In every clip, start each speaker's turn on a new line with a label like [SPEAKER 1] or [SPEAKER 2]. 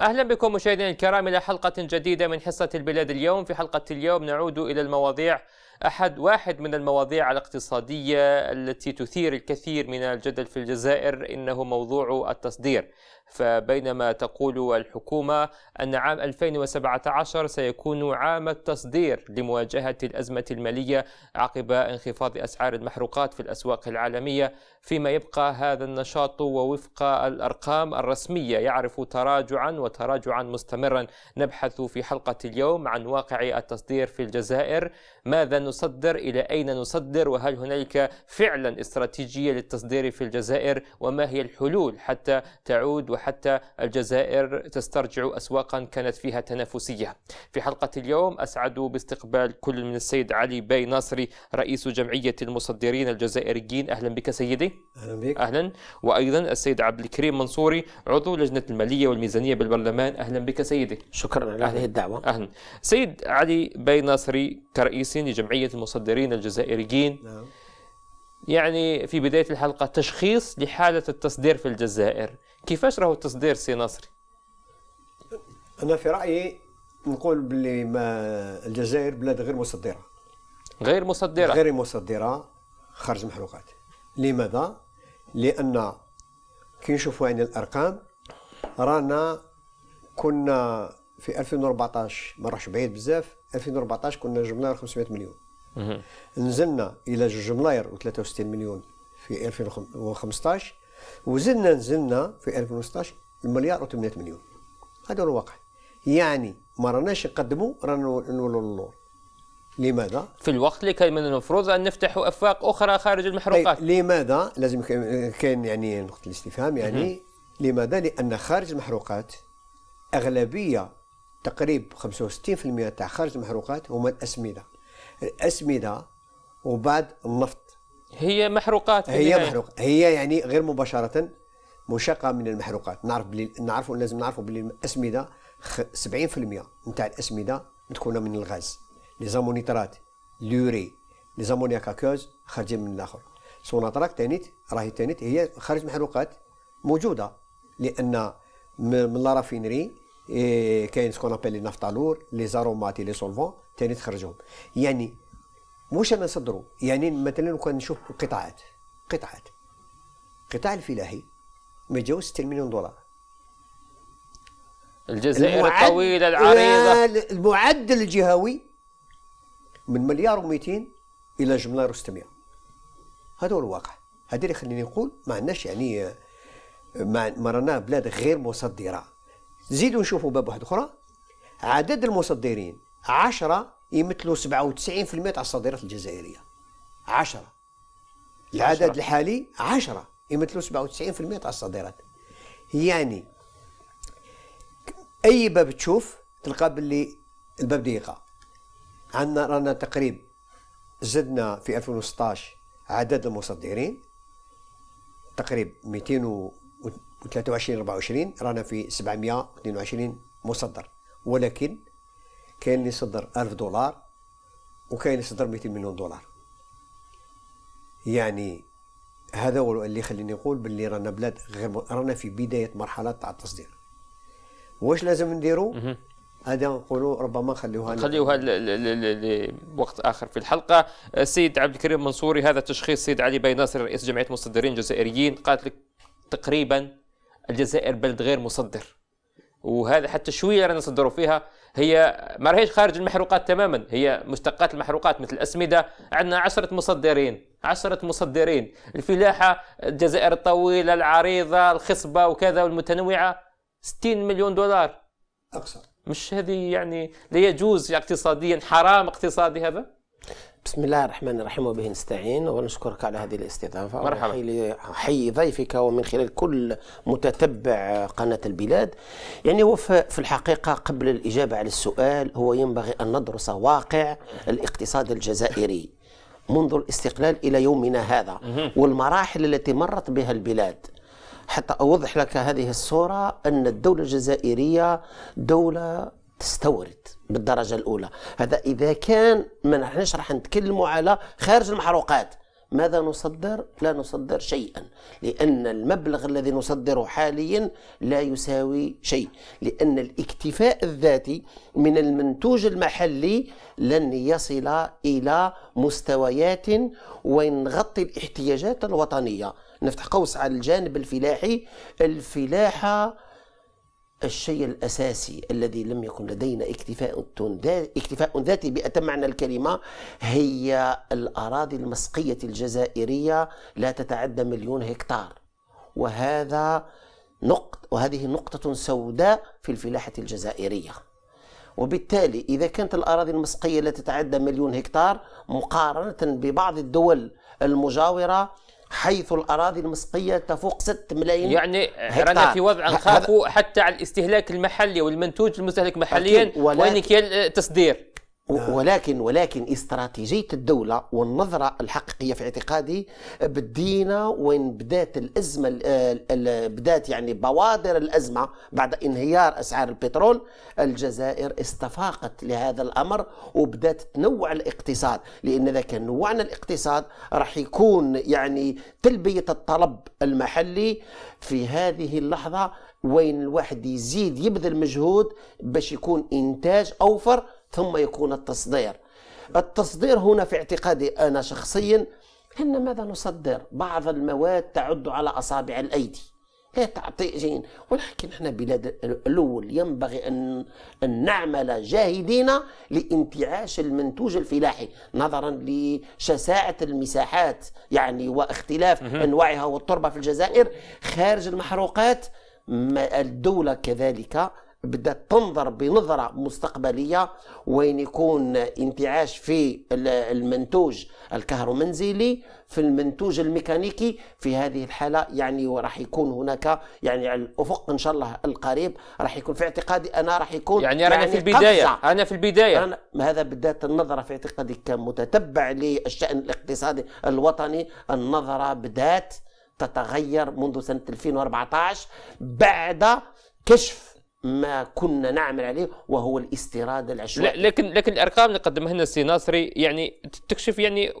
[SPEAKER 1] أهلا بكم مشاهدينا الكرام إلى حلقة جديدة من حصة البلاد اليوم في حلقة اليوم نعود إلى المواضيع أحد واحد من المواضيع الاقتصادية التي تثير الكثير من الجدل في الجزائر إنه موضوع التصدير فبينما تقول الحكومة أن عام 2017 سيكون عام التصدير لمواجهة الأزمة المالية عقب انخفاض أسعار المحروقات في الأسواق العالمية فيما يبقى هذا النشاط ووفق الأرقام الرسمية يعرف تراجعا وتراجعا مستمرا نبحث في حلقة اليوم عن واقع التصدير في الجزائر ماذا نصدر إلى أين نصدر وهل هنالك فعلا استراتيجية للتصدير في الجزائر وما هي الحلول حتى تعود وحتى الجزائر تسترجع أسواقا كانت فيها تنافسية في حلقة اليوم أسعد باستقبال كل من السيد علي باي ناصري رئيس جمعية المصدرين الجزائريين أهلا بك سيدي أهلا بك أهلا وأيضا السيد عبد الكريم منصوري عضو لجنة المالية والميزانية بالبرلمان أهلا بك سيدي شكرا على هذه الدعوة أهلا سيد علي باي ناصري كرئيس لجمعية المصدرين الجزائريين نعم. يعني في بداية الحلقة تشخيص لحالة التصدير في الجزائر كيفاش راهو التصدير سي نصري
[SPEAKER 2] أنا في رأيي نقول باللي ما الجزائر بلاد غير مصدرة
[SPEAKER 1] غير مصدرة
[SPEAKER 2] غير مصدرة خارج محروقات لماذا؟ لأن كي نشوفوا يعني الأرقام رانا كنا في 2014 ما نروحش بعيد بزاف 2014 كنا جبنا 500 مليون نزلنا الى 2 ملاير و63 مليون في 2015 وزلنا نزلنا في 2016 المليار و800 مليون هذا هو الواقع يعني ما راناش نقدموا رانا نولوا للور لماذا؟
[SPEAKER 1] في الوقت اللي كان من المفروض ان نفتحوا افاق اخرى خارج المحروقات لماذا؟
[SPEAKER 2] لازم كان يعني نقطه الاستفهام يعني لماذا؟ لان خارج المحروقات اغلبيه تقريب 65% تاع خارج المحروقات هما الاسمده الاسمده وبعد النفط
[SPEAKER 1] هي محروقات هي محروق
[SPEAKER 2] هي يعني غير مباشره مشقه من المحروقات نعرف بلي نعرفوا لازم نعرفوا بلي الاسمده 70% نتاع الاسمده تكون من الغاز لي زامونيترات لوري لي كاكوز خارجين من الاخر سوناتراك تانيت راهي تانيت هي خارج محروقات موجوده لان من لا رافينري إيه، كاين سكون ابيلي نفطالور لي زاروماتي لي سولفون ثاني تخرجهم يعني مش انا نصدروا يعني مثلا كان نشوف قطاعات قطاعات قطاع الفلاحي ما يتجاوز 6 مليون دولار الجزائر الطويله العريضه المعدل الجهوي من مليار و200 الى جملار و600 هذا هو الواقع هذا اللي خليني نقول ما عندناش يعني ما رانا بلاد غير مصدره زيدوا نشوفوا باب واحد اخرى عدد المصدرين 10 يمثلوا 97% تاع الصادرات الجزائريه 10 العدد الحالي 10 يمثلوا 97% تاع الصادرات يعني اي باب تشوف تلقى باللي الباب ضيقه عندنا رانا تقريب زدنا في 2016 عدد المصدرين تقريب 200 و23 24 رانا في 722 مصدر ولكن كاين اللي صدر 1000 دولار وكاين اللي صدر 200 مليون دولار يعني هذا هو اللي يخليني نقول باللي رانا بلاد غير رانا في بدايه مرحله تاع التصدير واش لازم نديرو هذا نقولوا ربما نخليوها نخليوها
[SPEAKER 1] لوقت اخر في الحلقه آه، السيد عبد الكريم منصوري هذا تشخيص السيد علي بيناصر رئيس جمعيه مصدرين جزائريين قالت لك تقريبا الجزائر بلد غير مصدر وهذا حتى شويه رانا نصدروا فيها هي ما راهيش خارج المحروقات تماما هي مشتقات المحروقات مثل الاسمده عندنا عشرة مصدرين عشرة مصدرين الفلاحه الجزائر الطويله العريضه الخصبه وكذا والمتنوعه 60 مليون دولار اكثر مش هذه يعني لا يجوز اقتصاديا حرام اقتصادي هذا
[SPEAKER 3] بسم الله الرحمن الرحيم وبه نستعين ونشكرك على هذه الاستضافة مرحبا حي ضيفك ومن خلال كل متتبع قناة البلاد يعني هو في الحقيقة قبل الإجابة على السؤال هو ينبغي أن ندرس واقع الاقتصاد الجزائري منذ الاستقلال إلى يومنا هذا والمراحل التي مرت بها البلاد حتى أوضح لك هذه الصورة أن الدولة الجزائرية دولة تستورد بالدرجه الاولى هذا اذا كان ما حناش راح نتكلموا على خارج المحروقات ماذا نصدر لا نصدر شيئا لان المبلغ الذي نصدره حاليا لا يساوي شيء لان الاكتفاء الذاتي من المنتوج المحلي لن يصل الى مستويات ونغطي الاحتياجات الوطنيه نفتح قوس على الجانب الفلاحي الفلاحه الشيء الأساسي الذي لم يكن لدينا اكتفاء اكتفاء ذاتي بأتم معنى الكلمة هي الأراضي المسقية الجزائرية لا تتعدى مليون هكتار وهذا نقط وهذه نقطة سوداء في الفلاحة الجزائرية وبالتالي إذا كانت الأراضي المسقية لا تتعدى مليون هكتار مقارنة ببعض الدول المجاورة حيث
[SPEAKER 1] الأراضي المسقية تفوق 6 ملايين يعني رانا في وضع نخافوا حتى على الاستهلاك المحلي والمنتوج المستهلك محليا وين كاين التصدير
[SPEAKER 3] اه، نعم. ولكن ولكن استراتيجيه الدوله والنظره الحقيقيه في اعتقادي بدينا وين بدات الازمه بدات يعني بوادر الازمه بعد انهيار اسعار البترول الجزائر استفاقت لهذا الامر وبدات تنوع الاقتصاد لان اذا كان نوعنا الاقتصاد راح يكون يعني تلبيه الطلب المحلي في هذه اللحظه وين الواحد يزيد يبذل مجهود باش يكون انتاج اوفر ثم يكون التصدير التصدير هنا في اعتقادي أنا شخصيا أن ماذا نصدر بعض المواد تعد على أصابع الأيدي لا تعطي شيء ولكن احنا بلاد الاول ينبغي ان ان نعمل جاهدين لانتعاش المنتوج الفلاحي نظرا لشساعه المساحات يعني واختلاف انواعها والتربه في الجزائر خارج المحروقات الدوله كذلك بدات تنظر بنظرة مستقبلية وين يكون انتعاش في المنتوج الكهرومنزلي في المنتوج الميكانيكي في هذه الحالة يعني وراح يكون هناك يعني على الأفق إن شاء الله القريب راح يكون في اعتقادي أنا راح يكون يعني, يعني أنا في البداية أنا في البداية أنا هذا بدات النظرة في اعتقادي كمتتبع للشأن الاقتصادي الوطني النظرة بدأت تتغير منذ سنة 2014 بعد كشف ما كنا نعمل عليه وهو الاستيراد العشوائي
[SPEAKER 1] لكن لكن الارقام اللي قدمها لنا السي ناصري يعني تكشف يعني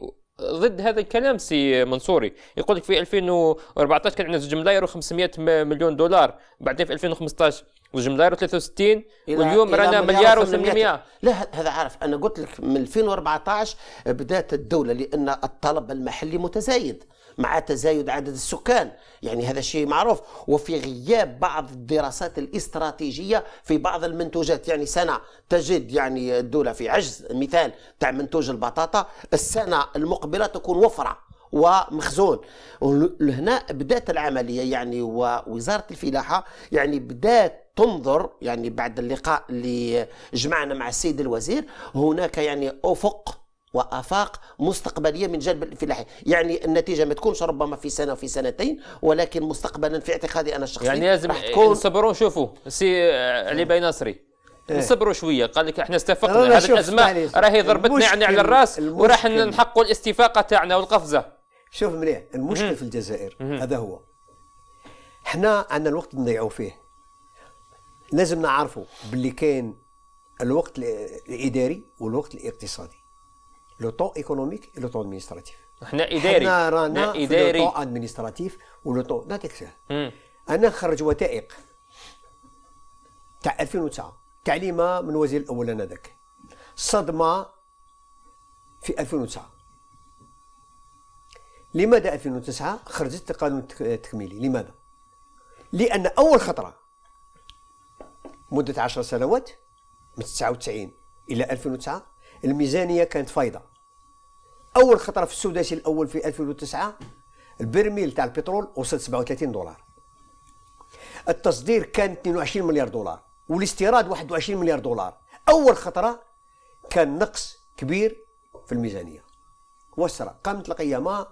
[SPEAKER 1] ضد هذا الكلام سي منصوري يقول لك في 2014 كان عندنا 2 ملاير و500 مليون دولار بعدين في 2015 وجمدار 63 واليوم رانا مليار و800
[SPEAKER 3] لا هذا عارف انا قلت لك من 2014 بدات الدوله لان الطلب المحلي متزايد مع تزايد عدد السكان يعني هذا شيء معروف وفي غياب بعض الدراسات الاستراتيجيه في بعض المنتوجات يعني سنه تجد يعني الدوله في عجز مثال تاع منتوج البطاطا السنه المقبله تكون وفره ومخزون وهنا بدات العمليه يعني ووزاره الفلاحه يعني بدات تنظر يعني بعد اللقاء اللي جمعنا مع السيد الوزير هناك يعني افق وافاق مستقبليه من جلب الفلاحه يعني النتيجه ما تكونش ربما في سنه وفي سنتين ولكن مستقبلا في اعتقادي انا الشخصي يعني لازم تكون...
[SPEAKER 1] نصبروا شوفوا سي آه، علي باي ناصري إيه. نصبروا شويه قال لك احنا استفقنا هذه الازمه راهي ضربتنا يعني على الراس وراح نحقوا الاستفاقه تاعنا والقفزه
[SPEAKER 2] شوف مليح المشكل في الجزائر هذا هو حنا عندنا الوقت نضيعوا فيه لازم نعرفوا باللي كاين الوقت الاداري والوقت الاقتصادي لو طون ايكونوميك لو طون ادمينستراتيف حنا اداري حنا رانا اداري لو طون ادمينستراتيف ولو طون نعطيك انا نخرج وثائق تاع 2009 تعليمه من وزير الاول انذاك صدمه في 2009 لماذا 2009 خرجت القانون التكميلي لماذا لان اول خطره مده 10 سنوات من 99 الى 2009 الميزانيه كانت فايضه اول خطره في السداسي الاول في 2009 البرميل تاع البترول وصل 37 دولار التصدير كان 22 مليار دولار والاستيراد 21 مليار دولار اول خطره كان نقص كبير في الميزانيه وسرى قامت القيامه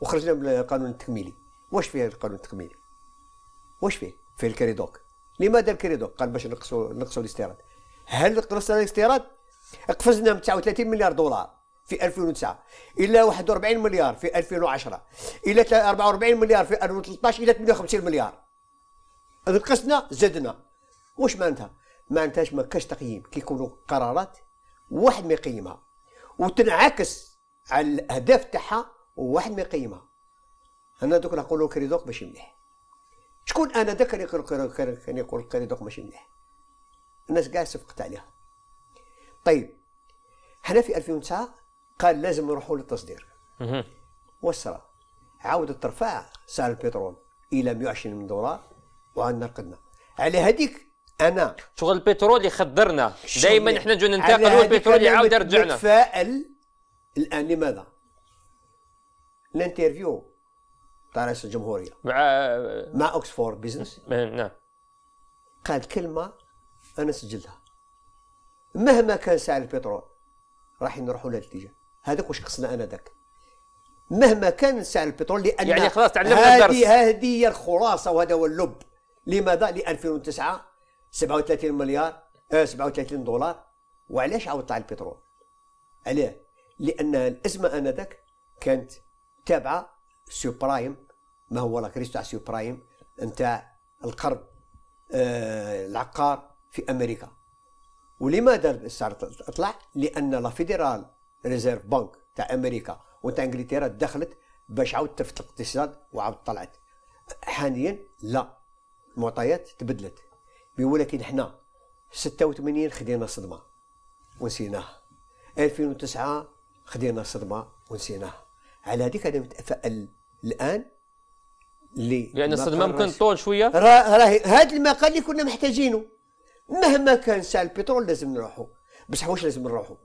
[SPEAKER 2] وخرجنا بالقانون التكميلي واش فيه القانون التكميلي واش فيه فيه الكريدوك لماذا الكريدوك قال باش نقصوا نقصوا الاستيراد هل نقصنا الاستيراد قفزنا من 39 مليار دولار في 2009 الى 41 مليار في 2010 الى 44 مليار في 2013 الى 58 مليار نقصنا زدنا واش معناتها معناتهاش ما كاش تقييم كيكونوا قرارات واحد ما يقيمها وتنعكس على الاهداف تاعها وواحد ما يقيمها انا دوك نقولوا كريدوك ماشي مليح شكون انا ذاك اللي كان يقول كريدوك ماشي مليح الناس كاع صفقت عليها طيب حنا في 2009 قال لازم نروحوا للتصدير وصرا عاودت ترفع سعر البترول الى 120 دولار وعندنا قدنا على هذيك
[SPEAKER 1] انا شغل البترول يخدرنا دائما احنا نجو ننتقدوا البترول يعاود يرجعنا
[SPEAKER 2] نتفائل الان لماذا؟ الانترفيو تاع رئيس الجمهوريه مع مع اوكسفورد بيزنس نعم قال كلمه انا سجلتها مهما كان سعر البترول راح نروحوا لهذا الاتجاه هذاك واش قصنا انا ذاك مهما كان سعر البترول لان يعني خلاص تعلمنا الدرس هذه هي الخلاصه وهذا هو اللب لماذا؟ ل 2009 37 مليار 37 آه، دولار وعلاش عاود طلع البترول؟ علاه؟ لان الازمه انذاك كانت تابعه سوبرايم ما هو لا كريستو تاع سوبرايم نتاع القرض آه، العقار في امريكا ولماذا السعر طلع؟ لان لا فيدرال ريزيرف بانك تاع امريكا وتاع انجلترا دخلت باش عاود تفت الاقتصاد وعاود طلعت حاليا لا المعطيات تبدلت ولكن حنا 86 خدينا صدمه ونسيناها 2009 خدينا صدمه ونسيناها على هذيك انا متفائل الان
[SPEAKER 1] لي لان الصدمه ممكن طول شويه راهي
[SPEAKER 2] هذا المقال اللي كنا محتاجينه مهما كان سعر البترول لازم نروحوا بصح واش لازم نروحوا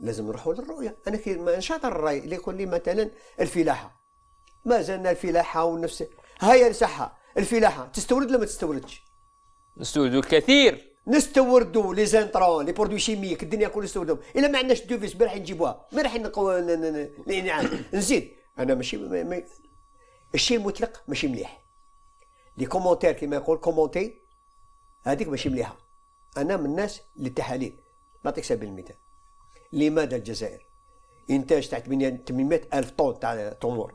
[SPEAKER 2] لازم نروحوا للرؤيه انا كي ما نشاطر الراي اللي يقول لي مثلا الفلاحه ما زلنا الفلاحه ونفس هيا صحه الفلاحه تستورد ولا ما تستوردش؟ نستورد الكثير نستوردوا لي زانترون لي برودوي شيميك الدنيا كلها نستوردهم الا ما عندناش دوفيس من راح نجيبوها من راح نقو نزيد انا ماشي الشيء المطلق ماشي مليح لي كومونتير كيما يقول كومونتي هذيك ماشي مليحه انا من الناس اللي التحاليل نعطيك سبيل المثال لماذا الجزائر انتاج تاع 800 الف طن تاع تمور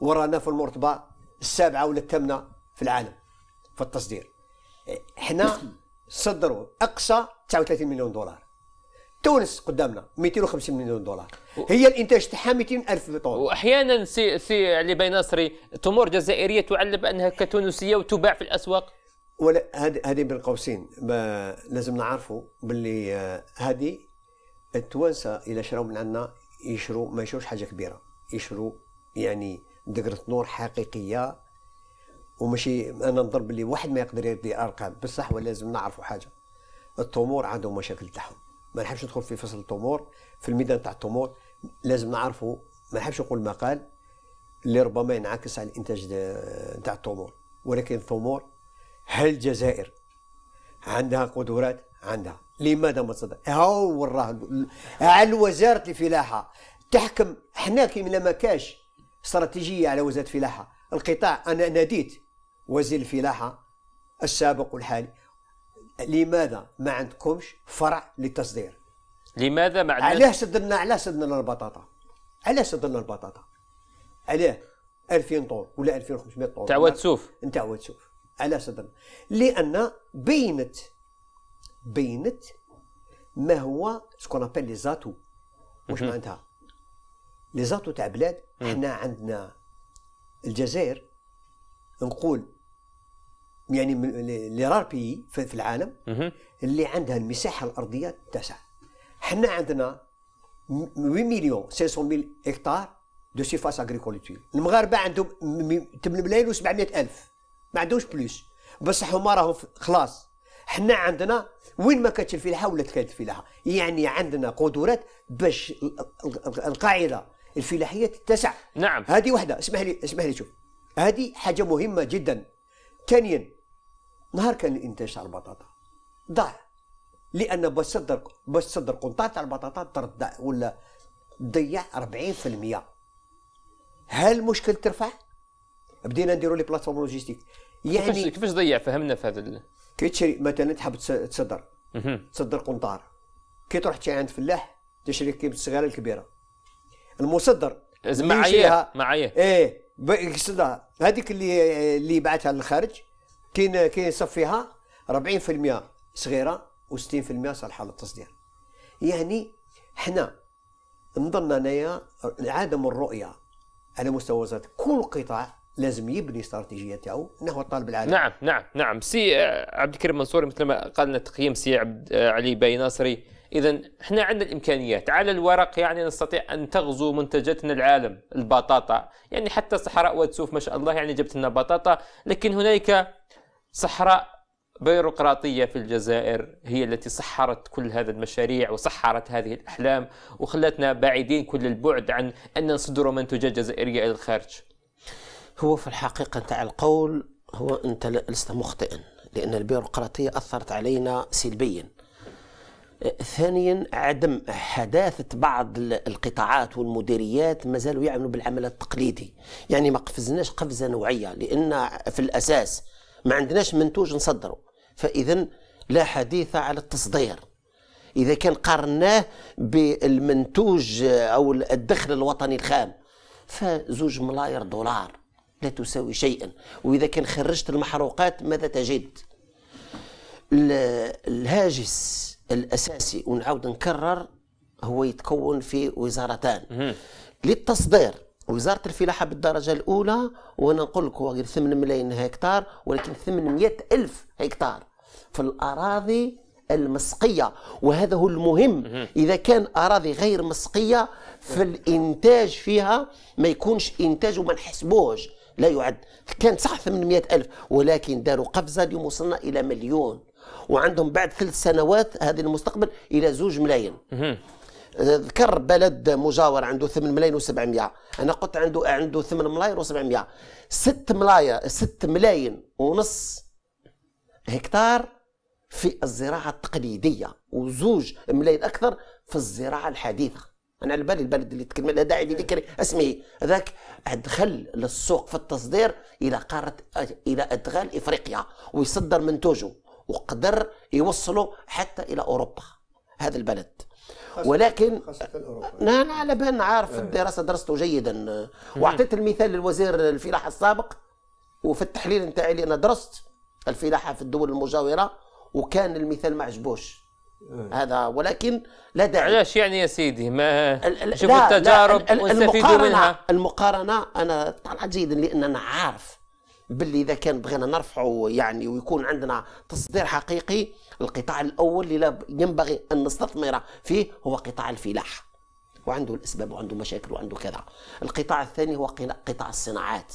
[SPEAKER 2] ورانا في المرتبه السابعه ولا الثامنه في العالم في التصدير حنا صدروا اقصى 39 مليون دولار تونس قدامنا 250 مليون دولار هي الانتاج تاعها 200 الف طن
[SPEAKER 1] واحيانا سي سي علي بيناصري ناصري تمور جزائريه تعلب انها كتونسيه وتباع في الاسواق ولا هذه
[SPEAKER 2] هذه بين قوسين لازم نعرفوا باللي آه، هذه التوانسه الا شراو من عندنا يشرو ما يشروش حاجه كبيره يشرو يعني دقرة نور حقيقيه وماشي انا نضرب اللي واحد ما يقدر يدي ارقام بصح ولازم نعرفوا حاجه التمور عندهم مشاكل تاعهم ما نحبش ندخل في فصل التمور في الميدان تاع التمور لازم نعرفوا ما نحبش نقول مقال اللي ربما ينعكس على الانتاج تاع التمور ولكن التمور هل الجزائر عندها قدرات عندها لماذا ما تصدر هو راه على وزاره الفلاحه تحكم حنا كي ما كاش استراتيجيه على وزاره الفلاحه القطاع انا ناديت وزير الفلاحة السابق والحالي لماذا ما عندكمش فرع للتصدير
[SPEAKER 1] لماذا ما عندناش علاش
[SPEAKER 2] صدرنا علاش صدرنا البطاطا علاش صدرنا البطاطا علاه 2000 طن ولا 2500 طن تاع واتسوف نتاع واتسوف علاش صدرنا لان بينت بينت ما هو سكون ابل لي زاتو واش معناتها لي زاتو تاع بلاد حنا عندنا الجزائر نقول يعني لي رار بي في العالم اللي عندها المساحه الارضيه تسع حنا عندنا 8 مليون 500 ميل هكتار دو سيفاس اغريكولتور المغاربه عندهم 8 ملايين و700 الف ما عندهمش بلوس بصح هما راهم خلاص حنا عندنا وين ما كانت الفلاحه ولات كانت الفلاحه يعني عندنا قدرات باش القاعده الفلاحيه تتسع نعم هذه وحده اسمح لي اسمح لي شوف هذه حاجه مهمه جدا ثانيا نهار كان الانتاج تاع البطاطا ضاع لان باش تصدر باش تصدر قنطار تاع البطاطا ترد ولا تضيع 40% هل المشكل ترفع بدينا نديروا لي بلاتفورم لوجيستيك
[SPEAKER 1] يعني كيفاش ضيع فهمنا في هذا
[SPEAKER 2] كي تشري مثلا تحب تصدر تصدر قنطار كي تروح تشري عند فلاح تشري كيف الصغيره الكبيره المصدر معايير معايير ايه هذيك اللي اللي يبعثها للخارج كاين كاين صفيها 40% صغيره و60% صالحه للتصدير يعني حنا نظن انايا عدم الرؤيه على مستوى وزاره كل قطاع لازم يبني استراتيجيه تاعو نحو الطالب العالي نعم
[SPEAKER 1] نعم نعم سي عبد الكريم منصوري مثل ما قال لنا تقييم سي عبد علي باي ناصري اذا احنا عندنا الامكانيات على الورق يعني نستطيع ان تغزو منتجاتنا العالم البطاطا يعني حتى صحراء وتسوف ما شاء الله يعني جبت لنا بطاطا لكن هنالك صحراء بيروقراطية في الجزائر هي التي سحرت كل هذا المشاريع وسحرت هذه الأحلام وخلتنا بعيدين كل البعد عن أن نصدر منتجات جزائرية إلى الخارج
[SPEAKER 3] هو في الحقيقة تاع القول هو أنت لست مخطئا لأن البيروقراطية أثرت علينا سلبيا ثانيا عدم حداثة بعض القطاعات والمديريات ما زالوا يعملوا بالعمل التقليدي يعني ما قفزناش قفزة نوعية لأن في الأساس ما عندناش منتوج نصدره فاذا لا حديث على التصدير اذا كان قارناه بالمنتوج او الدخل الوطني الخام فزوج ملاير دولار لا تساوي شيئا واذا كان خرجت المحروقات ماذا تجد الهاجس الاساسي ونعاود نكرر هو يتكون في وزارتان للتصدير وزارة الفلاحة بالدرجة الأولى وأنا نقول لك 8 ملايين هكتار ولكن 800 ألف هكتار في الأراضي المسقية وهذا هو المهم إذا كان أراضي غير مسقية فالإنتاج فيها ما يكونش إنتاج وما نحسبوهش لا يعد كان صح 800 ألف ولكن داروا قفزة اليوم وصلنا إلى مليون وعندهم بعد ثلاث سنوات هذه المستقبل إلى زوج ملايين ذكر بلد مجاور عنده 8 ملايين و700 انا قلت عنده عنده 8 ملايين و700 6 ملايين 6 ملايين ونص هكتار في الزراعه التقليديه وزوج ملايين اكثر في الزراعه الحديثه انا على بالي البلد اللي تكلم عليها داعي لذكر اسمه هذاك دخل للسوق في التصدير الى قاره الى ادغال افريقيا ويصدر منتوجه وقدر يوصله حتى الى اوروبا هذا البلد ولكن انا على بان عارف إيه. الدراسه درسته جيدا إيه. واعطيت المثال للوزير الفلاحه السابق وفي التحليل نتاعي اللي انا درست الفلاحه في الدول المجاوره وكان المثال ما عجبوش إيه. هذا ولكن لا داعي
[SPEAKER 1] علاش يعني يا سيدي ما شوفوا التجارب ونستفيدوا منها المقارنه انا طلعت
[SPEAKER 3] جيدا لان انا عارف باللي اذا كان بغينا نرفعوا يعني ويكون عندنا تصدير حقيقي القطاع الاول اللي ينبغي ان نستثمر فيه هو قطاع الفلاحه وعنده الاسباب وعنده مشاكل وعنده كذا القطاع الثاني هو قطاع الصناعات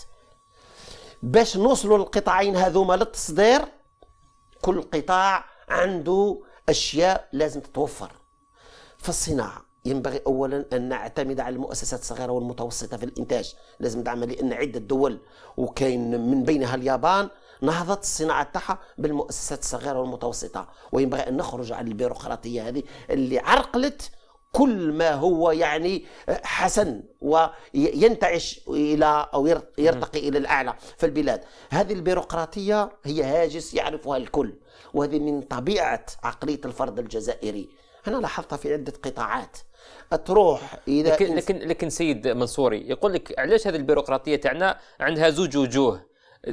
[SPEAKER 3] باش نوصلوا للقطاعين هذوما للتصدير كل قطاع عنده اشياء لازم تتوفر في الصناعه ينبغي اولا ان نعتمد على المؤسسات الصغيره والمتوسطه في الانتاج لازم ندعمها لان عده دول وكاين من بينها اليابان نهضت الصناعه تاعها بالمؤسسات الصغيره والمتوسطه وينبغي ان نخرج عن البيروقراطيه هذه اللي عرقلت كل ما هو يعني حسن وينتعش الى او يرتقي الى الاعلى في البلاد هذه البيروقراطيه هي هاجس يعرفها الكل وهذه من طبيعه عقليه الفرد الجزائري انا لاحظتها في عده قطاعات
[SPEAKER 1] تروح اذا لكن لكن لكن سيد منصوري يقول لك علاش هذه البيروقراطيه تاعنا عندها زوج وجوه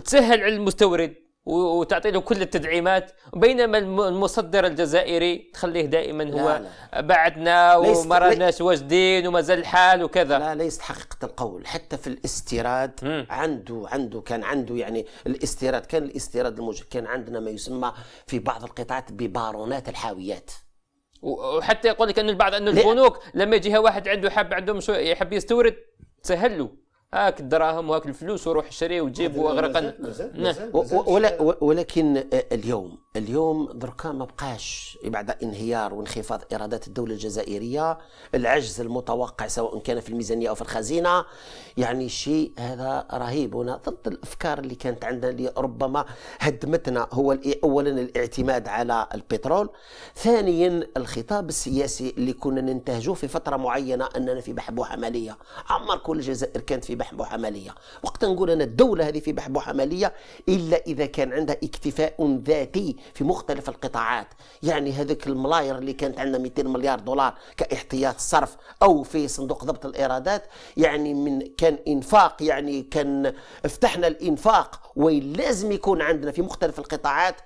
[SPEAKER 1] تسهل على المستورد وتعطي له كل التدعيمات بينما المصدر الجزائري تخليه دائما هو لا لا. بعدنا وما راناش واجدين ومازال الحال وكذا لا ليست حقيقه القول حتى في الاستيراد م.
[SPEAKER 3] عنده عنده كان عنده يعني الاستيراد كان الاستيراد الموجه كان عندنا ما يسمى في
[SPEAKER 1] بعض القطاعات ببارونات الحاويات وحتى يقول لك ان البعض ان البنوك لما يجيها واحد عنده حب عنده يحب يستورد تسهل له هاك الدراهم وهاك الفلوس وروح شري وجيب واغرق
[SPEAKER 3] ولكن اليوم اليوم دركا ما بقاش بعد انهيار وانخفاض ايرادات الدوله الجزائريه العجز المتوقع سواء كان في الميزانيه او في الخزينه يعني شيء هذا رهيب هنا ضد الافكار اللي كانت عندنا اللي ربما هدمتنا هو اولا الاعتماد على البترول ثانيا الخطاب السياسي اللي كنا ننتهجه في فتره معينه اننا في بحبوحه ماليه عمر كل الجزائر كانت في بحبوحه ماليه وقت نقول انا الدوله هذه في بحبوحه ماليه الا اذا كان عندها اكتفاء ذاتي في مختلف القطاعات يعني هذيك الملاير اللي كانت عندها 200 مليار دولار كاحتياط صرف او في صندوق ضبط الايرادات يعني من كان انفاق يعني كان فتحنا الانفاق ولازم يكون عندنا في مختلف القطاعات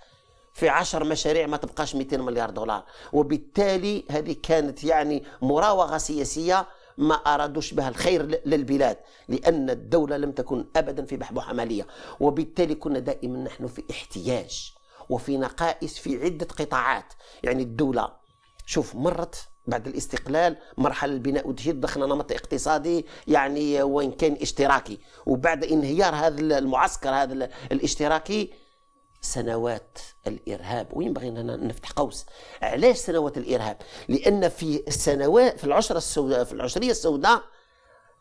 [SPEAKER 3] في عشر مشاريع ما تبقاش 200 مليار دولار وبالتالي هذه كانت يعني مراوغة سياسية ما أرادوش بها الخير للبلاد لأن الدولة لم تكن أبدا في بحبوحة مالية وبالتالي كنا دائما نحن في احتياج وفي نقائص في عدة قطاعات يعني الدولة شوف مرت بعد الاستقلال مرحله البناء وتجديد دخلنا نمط اقتصادي يعني وان كان اشتراكي وبعد انهيار هذا المعسكر هذا الاشتراكي سنوات الارهاب وين بغينا نفتح قوس علاش سنوات الارهاب لان في السنوات في العشره السوداء في العشريه السوداء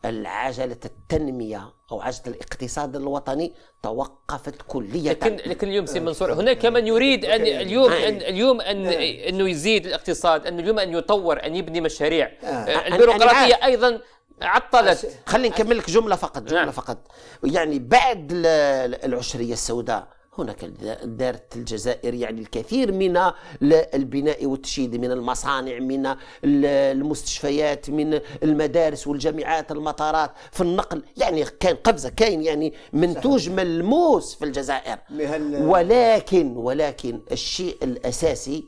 [SPEAKER 3] العجله التنميه او عجله الاقتصاد الوطني توقفت كليا لكن لكن اليوم سي آه، منصور آه، هناك
[SPEAKER 1] من يريد ان اليوم نعم. ان اليوم ان نعم. انه يزيد الاقتصاد انه اليوم ان يطور ان يبني مشاريع آه، البيروقراطيه ايضا عطلت خليني نكمل
[SPEAKER 3] لك جمله فقط جمله نعم. فقط يعني بعد العشريه السوداء هناك دارت الجزائر يعني الكثير من البناء والتشييد من المصانع من المستشفيات من المدارس والجامعات المطارات في النقل يعني كان قفزة كاين يعني منتوج ملموس في الجزائر ولكن ولكن الشيء الأساسي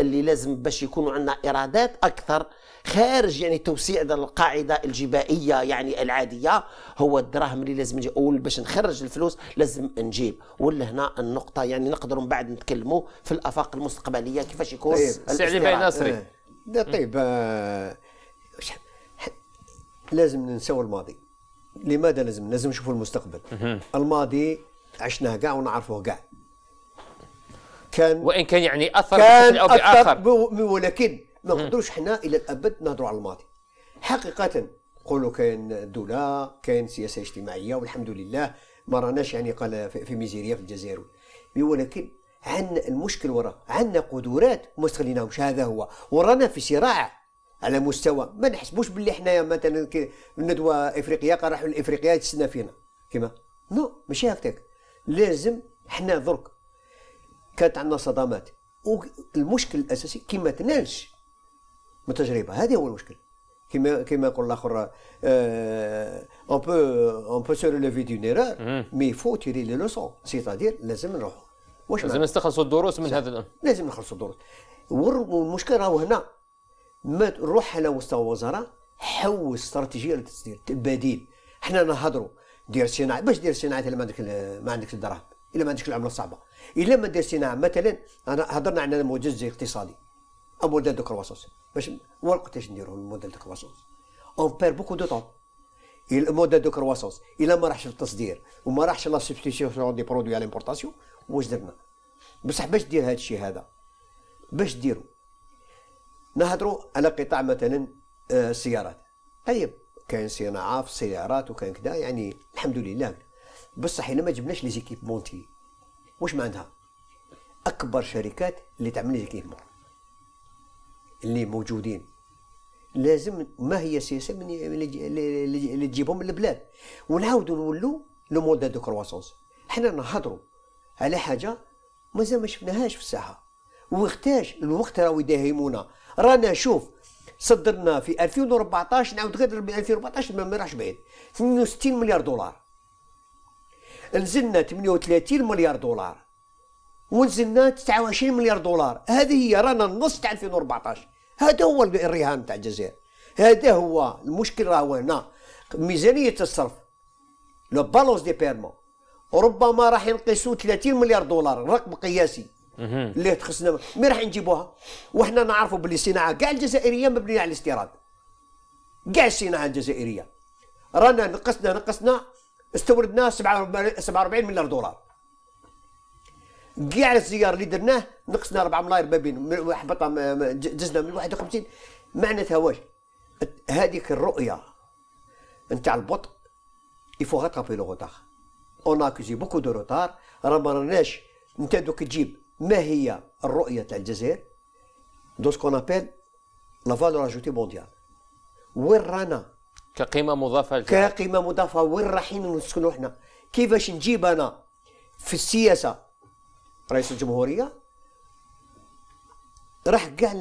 [SPEAKER 3] اللي لازم باش يكونوا عندنا ايرادات أكثر خارج يعني توسيع القاعده الجبائيه يعني العاديه هو الدراهم اللي لازم نجيب باش نخرج الفلوس لازم نجيب ولهنا النقطه يعني نقدروا من بعد نتكلموا في الافاق المستقبليه كيفاش يكون طيب. السعر باي ناصري إيه. طيب آه
[SPEAKER 2] لازم ننساو الماضي لماذا لازم لازم نشوفوا المستقبل الماضي عشناه كاع ونعرفوه كاع
[SPEAKER 1] كان وان كان يعني اثر كان أو بآخر
[SPEAKER 2] ولكن ما نقدروش حنا الى الابد نهضروا على الماضي حقيقه نقولوا كاين دوله كاين سياسه اجتماعيه والحمد لله ما راناش يعني قال في ميزيريا في الجزائر ولكن عندنا المشكل وراه عندنا قدرات وما استغليناهمش هذا هو ورانا في صراع على مستوى ما نحسبوش باللي حنايا مثلا الندوه افريقيه راحوا الافريقيا تستنى فينا كيما نو ماشي هكذاك لازم حنا درك كانت عندنا صدمات والمشكل الاساسي كي ما تنالش من التجربه هذه هو المشكل كما كما يقول الاخر اون بو اون بو سور ليفي دون ايرور مي فو تيري لي لوسون سيتادير لازم نروحوا
[SPEAKER 1] واش لازم نستخلصوا الدروس من هذا
[SPEAKER 2] لازم نخلصوا الدروس والمشكل راهو هنا ما نروح على مستوى الوزاره حول استراتيجيه للتسدير بديل حنا نهضروا دير صناعه باش دير صناعه الا ما عندك ما عندكش الدراهم الا ما عندكش العمله الصعبه الا ما دير صناعه مثلا انا هضرنا على المعجز الاقتصادي دو un modèle de croissance on perd beaucoup de temps الموديل دو كرواسونس الا ما راحش للتصدير وما راحش لا سبستيسيون دي برودوي على ليمبورطاسيون واش درنا بصح باش دير هذا الشيء هذا باش ديرو نهضرو على قطاع مثلا آه، السيارات طيب كاين صناعه في السيارات وكاين كذا يعني الحمد لله بصح الا ما جبناش لي زيكيبمونتي واش معناتها اكبر شركات اللي تعمل لي زيكيبمون اللي موجودين لازم ما هي السياسه اللي تجيبهم للبلاد ونعاودوا نولوا لو موديل دو كرواسونس حنا نهضروا على حاجه مازال ما شفناهاش في الساحه وقتاش الوقت راهو يداهمونا رانا شوف صدرنا في 2014 نعاود غير 2014 ما راحش بعيد 62 مليار دولار نزلنا 38 مليار دولار ونزلنا 29 مليار دولار هذه هي رانا النص تاع 2014 هذا هو الرهان تاع الجزائر هذا هو المشكل راهو هنا ميزانيه الصرف لو بالونس دي بيرمون ربما راح ينقصوا 30 مليار دولار رقم قياسي اللي تخصنا مي راح نجيبوها وحنا نعرفوا باللي الصناعه كاع الجزائريه مبنيه على الاستيراد كاع الصناعه الجزائريه رانا نقصنا نقصنا استوردنا 47 مليار دولار كاع الزيار اللي درناه نقصنا 4 ملاير ما بين حبطنا دزنا من 51 معناتها واش هذيك الرؤيه نتاع البطء يفو غاترابي لو روتار اون اكوزي بوكو دو روتار راه ما راناش انت دوك تجيب ما هي الرؤيه تاع الجزائر دو سكون ابيل لا فالور اجوتي مونديال وين رانا
[SPEAKER 1] كقيمه مضافه
[SPEAKER 2] كقيمه مضافه وين رايحين نسكنوا احنا كيفاش نجيب انا في السياسه رئيس الجمهورية راح كاع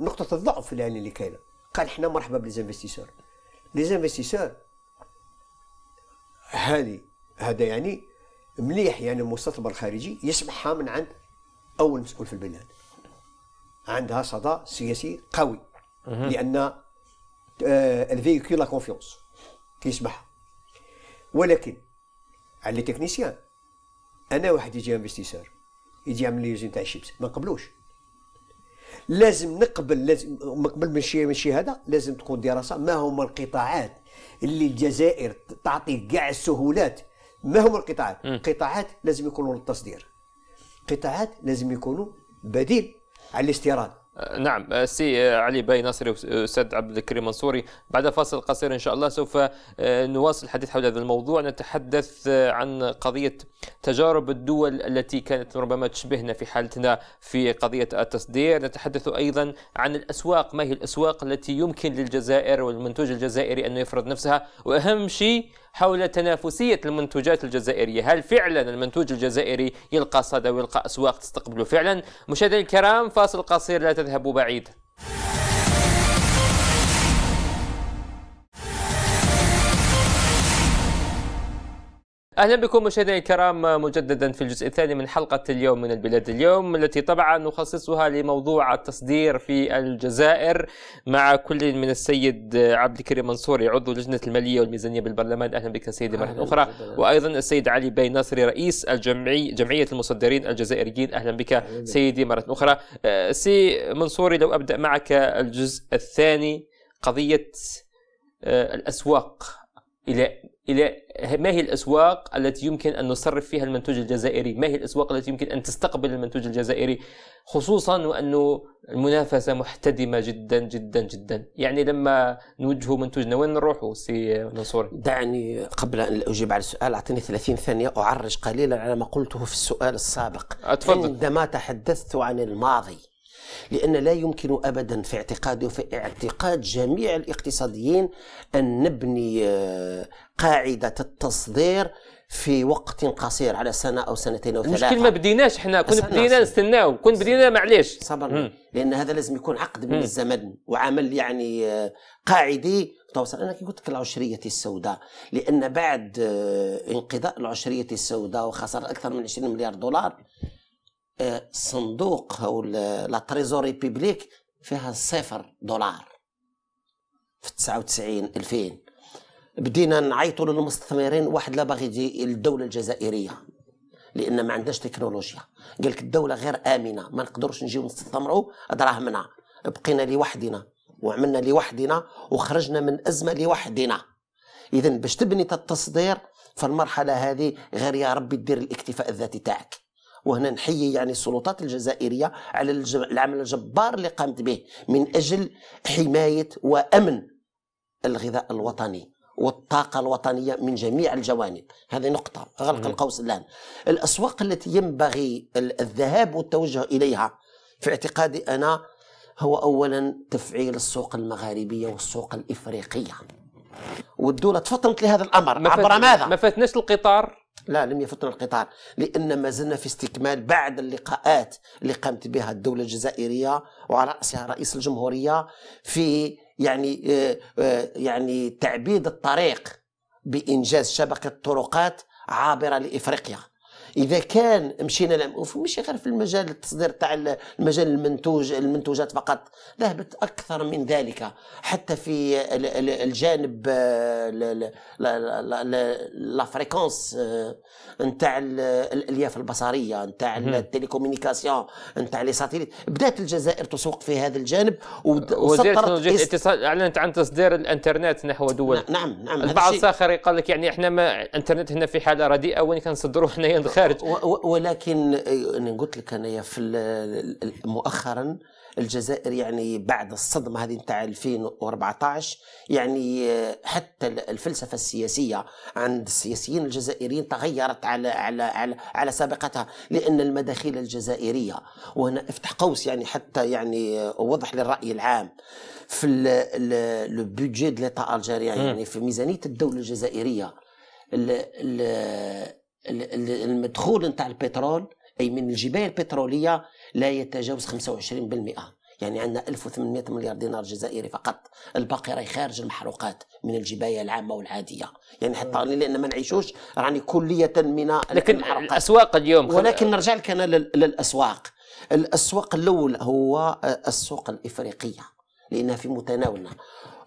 [SPEAKER 2] نقطة الضعف يعني اللي كاينة قال حنا مرحبا بليزانفستيسور ليزانفستيسور هذه هذا يعني مليح يعني المستثمر الخارجي يسمعها من عند أول مسؤول في البلاد عندها صدى سياسي قوي لأن الفيكي لا كونفيونس كيسمعها ولكن على لي تكنيسيان انا واحد يجي انفستيسور يجي يعمل لي زين تاع الشيبس ما نقبلوش لازم نقبل لازم نقبل من شي من شي هذا لازم تكون دراسه ما هما القطاعات اللي الجزائر تعطي كاع السهولات ما هما القطاعات م. قطاعات لازم يكونوا للتصدير قطاعات لازم يكونوا بديل على الاستيراد
[SPEAKER 1] نعم آه، سي آه، علي باي ناصري والاستاذ آه، عبد الكريم منصوري بعد فاصل قصير ان شاء الله سوف نواصل الحديث حول هذا الموضوع نتحدث عن قضيه تجارب الدول التي كانت ربما تشبهنا في حالتنا في قضيه التصدير نتحدث ايضا عن الاسواق ما هي الاسواق التي يمكن للجزائر والمنتوج الجزائري ان يفرض نفسها واهم شيء حول تنافسية المنتوجات الجزائرية هل فعلا المنتوج الجزائري يلقى صدى ويلقى أسواق تستقبله فعلا مشاهدينا الكرام فاصل قصير لا تذهبوا بعيد اهلا بكم مشاهدينا الكرام مجددا في الجزء الثاني من حلقه اليوم من البلاد اليوم التي طبعا نخصصها لموضوع التصدير في الجزائر مع كل من السيد عبد الكريم منصوري عضو لجنه الماليه والميزانيه بالبرلمان اهلا بك سيدي مره اخرى وايضا السيد علي بي ناصري رئيس الجمعي جمعيه المصدرين الجزائريين اهلا بك سيدي مره اخرى أه، سي منصوري لو ابدا معك الجزء الثاني قضيه أه، الاسواق الى إلى ما هي الأسواق التي يمكن أن نصرف فيها المنتوج الجزائري ما هي الأسواق التي يمكن أن تستقبل المنتوج الجزائري خصوصا وأنه المنافسة محتدمة جدا جدا جدا يعني لما نوجه منتوجنا وين نروحوا سي منصور دعني قبل أن أجيب على السؤال أعطيني
[SPEAKER 3] 30 ثانية أعرج قليلا على ما قلته في السؤال السابق أتفضل. عندما تحدثت عن الماضي لأن لا يمكن أبدا في اعتقادي وفي اعتقاد جميع الاقتصاديين أن نبني آه، قاعدة التصدير في وقت قصير على سنه او سنتين او ثلاثه المشكل ما
[SPEAKER 1] بديناش حنا كون بدينا نستناو كون
[SPEAKER 3] بدينا معليش صبرنا لان هذا لازم يكون عقد من الزمن وعمل يعني آه، قاعدي توصل انا كي قلت لك العشريه السوداء لان بعد آه، انقضاء العشريه السوداء وخسر اكثر من 20 مليار دولار صندوق او لا تريزوري بيبليك فيها صفر دولار في 99 2000 بدينا نعيطوا للمستثمرين واحد لا باغي يجي للدوله الجزائريه لان ما عندناش تكنولوجيا قال لك الدوله غير امنه ما نقدروش نجيو نستثمروا دراهمنا بقينا لوحدنا وعملنا لوحدنا وخرجنا من ازمه لوحدنا اذا باش تبني التصدير فالمرحله هذه غير يا ربي دير الاكتفاء الذاتي تاعك وهنا نحيي يعني السلطات الجزائرية على العمل الجبار اللي قامت به من أجل حماية وأمن الغذاء الوطني والطاقة الوطنية من جميع الجوانب هذه نقطة غلق القوس الآن الأسواق التي ينبغي الذهاب والتوجه إليها في اعتقادي أنا هو أولا تفعيل السوق المغاربية والسوق الإفريقية والدولة تفطنت لهذا الأمر عبر ماذا؟ ما
[SPEAKER 1] فاتناش القطار
[SPEAKER 3] لا لم يفتنا القطار لأن ما زلنا في استكمال بعد اللقاءات اللي قامت بها الدولة الجزائرية وعلى رأسها رئيس الجمهورية في يعني آه، آه، يعني تعبيد الطريق بإنجاز شبكة طرقات عابرة لإفريقيا اذا كان مشينا ماشي غير في المجال التصدير تاع المجال المنتوج المنتوجات فقط ذهبت اكثر من ذلك حتى في الجانب آه، لا فريكونس آه، نتاع الالياف البصريه نتاع التليكومونيكاسيون نتاع لي ساتيليت بدات الجزائر تسوق في هذا الجانب وزيره الاتصال
[SPEAKER 1] اعلنت عن تصدير الانترنت نحو دول نعم نعم البعض ساخر قال لك يعني احنا ما الانترنت هنا في حاله رديئه وين كنصدروا حنايا خارج
[SPEAKER 3] ولكن آه، انا قلت لك انا في مؤخرا الجزائر يعني بعد الصدمه هذه نتاع 2014 يعني آه، حتى الفلسفه السياسيه عند السياسيين الجزائريين تغيرت على على على, على سابقتها لان المداخيل الجزائريه وهنا افتح قوس يعني حتى يعني آه، وضح للراي العام في لو بودجي دو يعني في ميزانيه الدوله الجزائريه المدخول نتاع البترول اي من الجبايه البتروليه لا يتجاوز 25% يعني عندنا 1800 مليار دينار جزائري فقط الباقي راهي خارج المحروقات من الجبايه العامه والعاديه يعني حتى لان ما نعيشوش راني كليه من لكن المحروقات. الاسواق اليوم ولكن نرجع لك انا للاسواق الاسواق الاول هو السوق الافريقيه لانها في متناولنا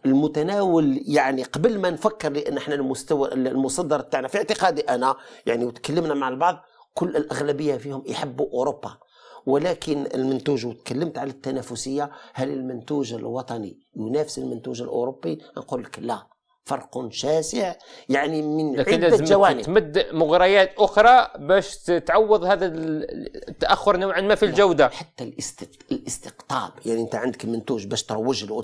[SPEAKER 3] المتناول يعني قبل ما نفكر لان احنا المستوى المصدر تاعنا في اعتقادي انا يعني وتكلمنا مع البعض كل الاغلبيه فيهم يحبوا اوروبا ولكن المنتوج وتكلمت على التنافسيه هل المنتوج الوطني ينافس المنتوج الاوروبي نقول
[SPEAKER 1] لك لا فرق شاسع
[SPEAKER 3] يعني من لكن عده جوانب
[SPEAKER 1] تمد مغريات اخرى باش تعوض هذا التاخر نوعا ما في الجوده حتى الاستقطاب
[SPEAKER 3] يعني انت عندك منتوج باش تروج له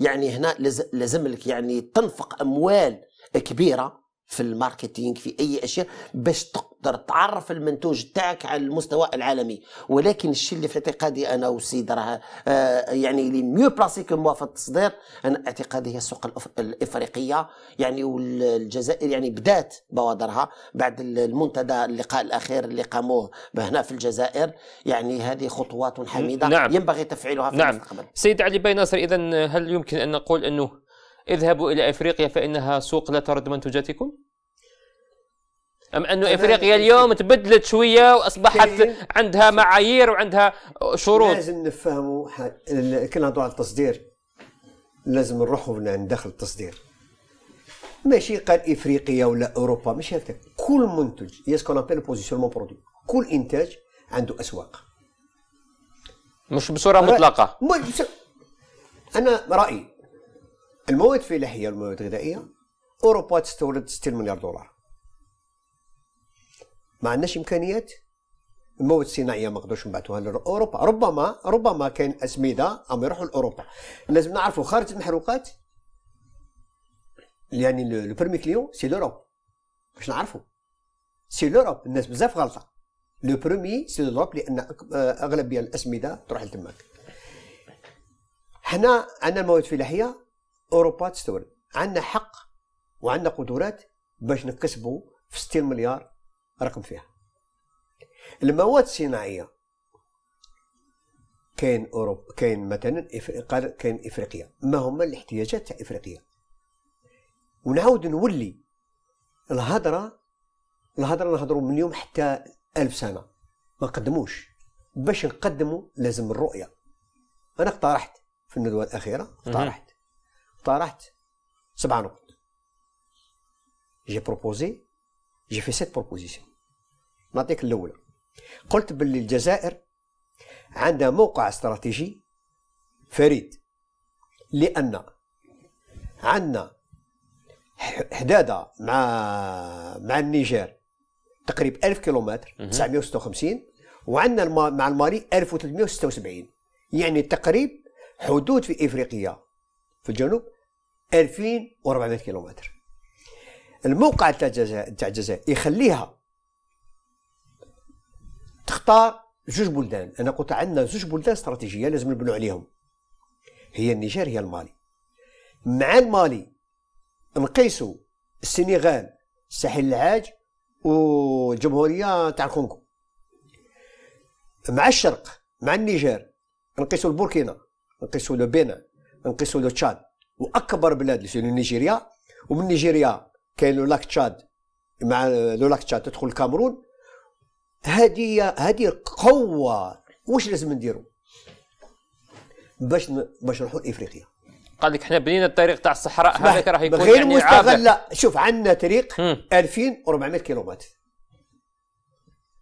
[SPEAKER 3] يعني هنا لازم لك يعني تنفق اموال كبيره في الماركتينغ في اي اشياء باش تقدر تعرف المنتوج تاعك على المستوى العالمي ولكن الشيء اللي في اعتقادي انا وسيد راه آه، يعني اللي ميو بلاسي كو في التصدير انا اعتقادي هي السوق الافريقيه يعني والجزائر يعني بدات بوادرها بعد المنتدى اللقاء الاخير اللي قاموه هنا في الجزائر يعني هذه خطوات حميده نعم. ينبغي تفعيلها في نعم. المستقبل
[SPEAKER 1] سيد علي بيناصر اذا هل يمكن ان نقول انه اذهبوا إلى إفريقيا فإنها سوق لا ترد منتجاتكم أم أن إفريقيا اليوم تبدلت شوية وأصبحت إيه. عندها معايير وعندها شروط لازم
[SPEAKER 2] نفهموا كنا نهضروا على التصدير لازم نروحوا من داخل التصدير ماشي قال افريقيا ولا اوروبا ماشي هكذا كل منتج هي ابل بوزيسيونمون برودوي كل انتاج عنده اسواق مش بصوره مطلقه انا رايي المواد الفلاحيه والمواد الغذائيه اوروبا تستورد 60 مليار دولار ما عندناش امكانيات المواد الصناعيه ما نقدروش نبعثوها لاوروبا ربما ربما كاين اسمده اما يروحوا لاوروبا لازم نعرفوا خارج المحروقات يعني لو برومي كليون سي لوروب باش نعرفوا سي لوروب الناس بزاف غلطه لو برومي سي لوروب لان اغلبيه الاسمده تروح لتماك حنا عندنا المواد الفلاحيه اوروبا تستورد عندنا حق وعندنا قدرات باش نكسبوا في 60 مليار رقم فيها المواد الصناعيه كاين اوروبا كاين مثلا كاين افريقيا ما هما الاحتياجات تاع افريقيا ونعاود نولي الهضره الهضره نهضروا من اليوم حتى ألف سنه ما نقدموش باش نقدموا لازم الرؤيه انا اقترحت في الندوه الاخيره اقترحت طرحت سبعة نقط جي بروبوزي جي في سيت بروبوزيسيون نعطيك الاولى قلت باللي الجزائر عندها موقع استراتيجي فريد لان عندنا حداده مع مع النيجر تقريبا 1000 كيلومتر 956 وعندنا الم... مع المالي 1376 يعني تقريب حدود في افريقيا في الجنوب 2400 كيلومتر الموقع تاع الجزائر تاع الجزائر يخليها تختار جوج بلدان انا قلت عندنا جوج بلدان استراتيجيه لازم نبنوا عليهم هي النيجر هي المالي مع المالي نقيسوا السنغال ساحل العاج والجمهوريه تاع الكونغو مع الشرق مع النيجر نقيسوا البوركينا نقيسوا لو نقيسوا لو تشاد واكبر بلاد اللي نيجيريا ومن نيجيريا كاين لو لاك تشاد مع لو لاك تشاد تدخل الكامرون هذه هذه قوه واش لازم نديرو باش باش نروحوا لافريقيا
[SPEAKER 1] قال لك حنا بنينا الطريق تاع الصحراء هذاك راه يكون غير يعني مستغل لا
[SPEAKER 2] شوف عندنا طريق 2400 كيلومتر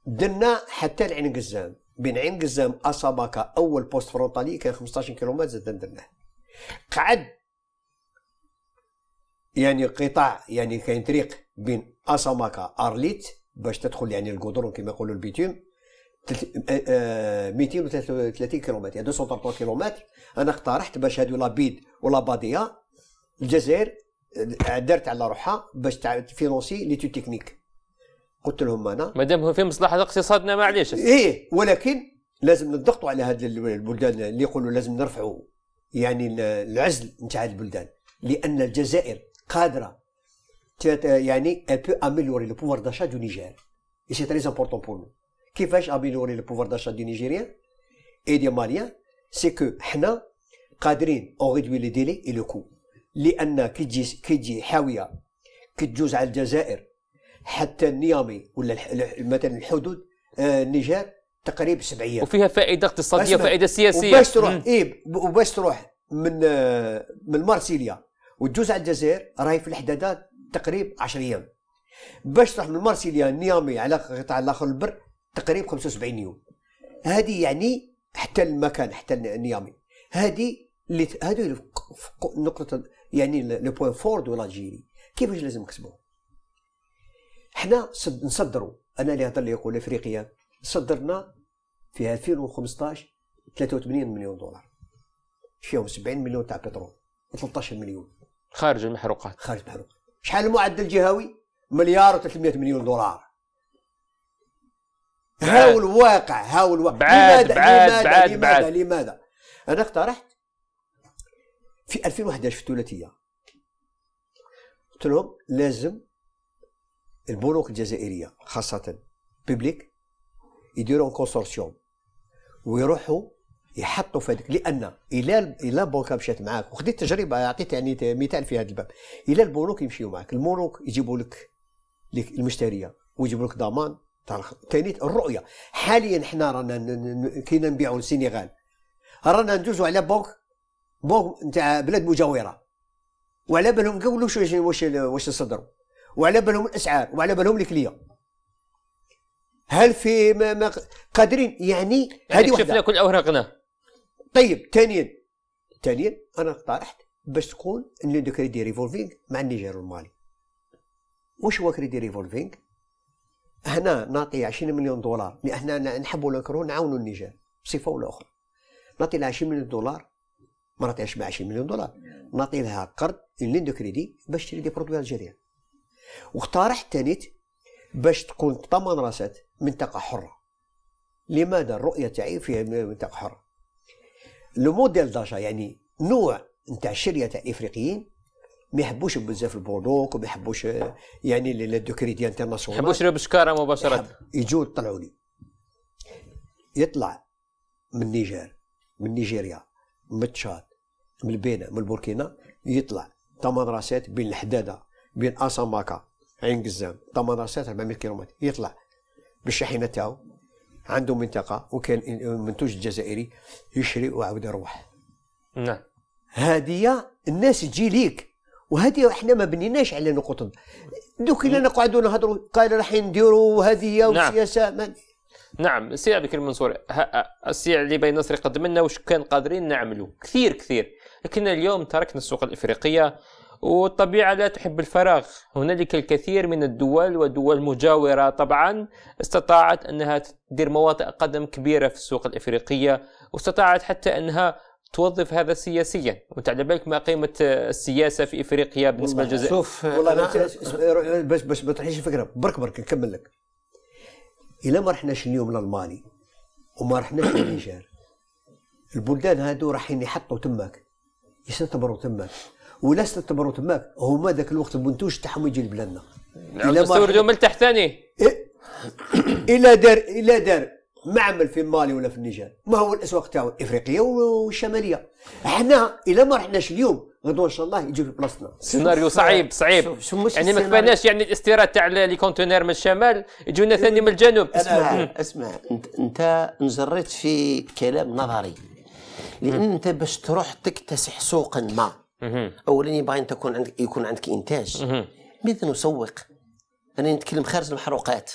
[SPEAKER 2] درنا حتى لعين قزام بين عين قزام اساباكا اول بوست فرونتالي كان 15 كيلومتر زاد درناه قعد يعني قطاع يعني كاين طريق بين اسماكا ارليت باش تدخل يعني الكودرون كما يقولوا البيتوم 233 كيلومتر يعني 233 كيلومتر انا اقترحت باش هادو لابيد ولا باديه الجزائر دارت على روحها باش تفينونسي ليتو تكنيك قلت لهم انا
[SPEAKER 1] مادام هو في مصلحه اقتصادنا معليش ايه
[SPEAKER 2] ولكن لازم نضغطوا على هاد البلدان اللي يقولوا لازم نرفعوا يعني العزل نتاع البلدان لان الجزائر cadre, euh, améliorer اميليوري لو بوفوار داشا دو نيجير اي سي تري امبورطون بور نو كيفاش اميليوري لو بوفوار داشا دو Nigérien اي دي ماليا سي كو حنا قادرين اون ريدوي لي ديلي اي لو كو لان كي تجي كي تجي حاويه كي تجوز على الجزائر حتى النيامي ولا مثلا الحدود النيجر آه، تقريبا ايام وفيها
[SPEAKER 1] فائده اقتصاديه فائده سياسيه وباش تروح اي
[SPEAKER 2] وباش تروح من آه، من مارسيليا وتجوز على الجزائر راهي في الحدادات تقريب 10 ايام باش تروح من مارسيليا نيامي على قطاع الاخر البر تقريب 75 يوم هذه يعني حتى المكان حتى نيامي هذه اللي هذو نقطه يعني لو بوين فور دو لاجيري كيفاش لازم نكسبوه حنا نصدروا انا اللي هضر لي يقول افريقيا صدرنا في 2015 83 مليون دولار فيهم 70 مليون تاع بترول و 13 مليون
[SPEAKER 1] خارج المحروقات خارج المحروقات
[SPEAKER 2] شحال المعدل الجهوي مليار و300 مليون دولار ها هو الواقع ها هو الواقع بعاد لماذا بعاد لماذا بعاد لماذا, بعاد لماذا لماذا انا اقترحت في 2011 في الثلاثيه قلت لهم لازم البنوك الجزائريه خاصه بيبليك يديروا كونسورسيوم ويروحوا يحطوا في هذيك لان الا الا بنكه مشات معاك وخديت تجربه اعطيت يعني مثال في هذا الباب الا البنوك يمشيو معاك البنوك يجيبوا لك المشتريه ويجيبوا لك ضمان تاع ثاني الرؤيه حاليا حنا رانا كاين نبيعوا للسنغال رانا ندوزوا على بنك بنك نتاع بلاد مجاوره وعلى بالهم قولوا واش واش واش صدروا وعلى بالهم الاسعار وعلى بالهم الكليه هل في ما ما قادرين يعني, يعني هذه واحده شفنا
[SPEAKER 1] كل اوراقنا
[SPEAKER 2] طيب ثانيا ثانيا انا اقترحت باش تكون اللي دو كريدي ريفولفينغ مع النيجر والمالي واش هو كريدي ريفولفينغ هنا نعطي 20 مليون دولار حنا نحبوا نكرهوا نعاونوا النيجر بصفه ولا اخرى نعطي لها 20 مليون دولار ما نعطيهاش مع 20 مليون دولار نعطي لها قرض لين دو كريدي باش تشري دي برودوي الجزائريه واقترحت ثاني باش تكون تضمن راسات منطقه حره لماذا الرؤيه تاعي فيها منطقه حره لو موديل داجا يعني نوع نتاع الشريه تاع الافريقيين ما يحبوش بزاف البنوك وما يحبوش آه، يعني لي دو كريدي انترناسيونال ما
[SPEAKER 1] يحبوش البشكاره مباشره
[SPEAKER 2] يجوا يطلعوا لي يطلع من النيجر من نيجيريا من تشاد من البينا من البوركينا يطلع ثمان راسات بين الحداده بين اساماكا عين قزام ثمان راسات 400 كيلومتر يطلع بالشاحنه تاعو عنده منطقة وكان المنتوج الجزائري يشري وعاود يروح نعم هذه الناس تجي ليك وهذه احنا ما بنيناش على نقطة دوك اللي نقعدوا نهضروا قال راح نديروا هذه والسياسة نعم.
[SPEAKER 1] نعم سي عبد الكريم منصور السي علي بن نصري قدم لنا واش كان قادرين نعملوا كثير كثير لكن اليوم تركنا السوق الافريقيه والطبيعة لا تحب الفراغ هنالك الكثير من الدول ودول مجاورة طبعا استطاعت أنها تدير مواطئ قدم كبيرة في السوق الإفريقية واستطاعت حتى أنها توظف هذا سياسيا وانت على بالك ما قيمه السياسه في افريقيا بالنسبه للجزائر شوف والله
[SPEAKER 2] بس باش ما فكره برك برك نكمل لك الا ما رحناش اليوم للمالي وما رحناش للنيجر البلدان هادو راحين يحطوا تماك يستثمروا تماك ولا استثمروا تماك هما ذاك الوقت المنتوج تاعهم يجي لبلادنا
[SPEAKER 1] ما استوردوا من تحت ثاني
[SPEAKER 2] الى الا دار الا دار معمل في مالي ولا في النيجر ما هو الاسواق تاعو افريقيا والشماليه احنا الا ما رحناش اليوم غدوه ان شاء الله يجي في بلاصتنا
[SPEAKER 1] سيناريو صعيب صعيب يعني ما كفاناش يعني الاستيراد تاع لي كونتينر من الشمال يجونا إيه. ثاني من الجنوب اسمع
[SPEAKER 3] اسمع انت انت نجريت في كلام نظري لان انت باش تروح تكتسح سوقا ما اولا يبغى ان تكون عندك يكون عندك انتاج ماذا نسوق؟ انا نتكلم خارج المحروقات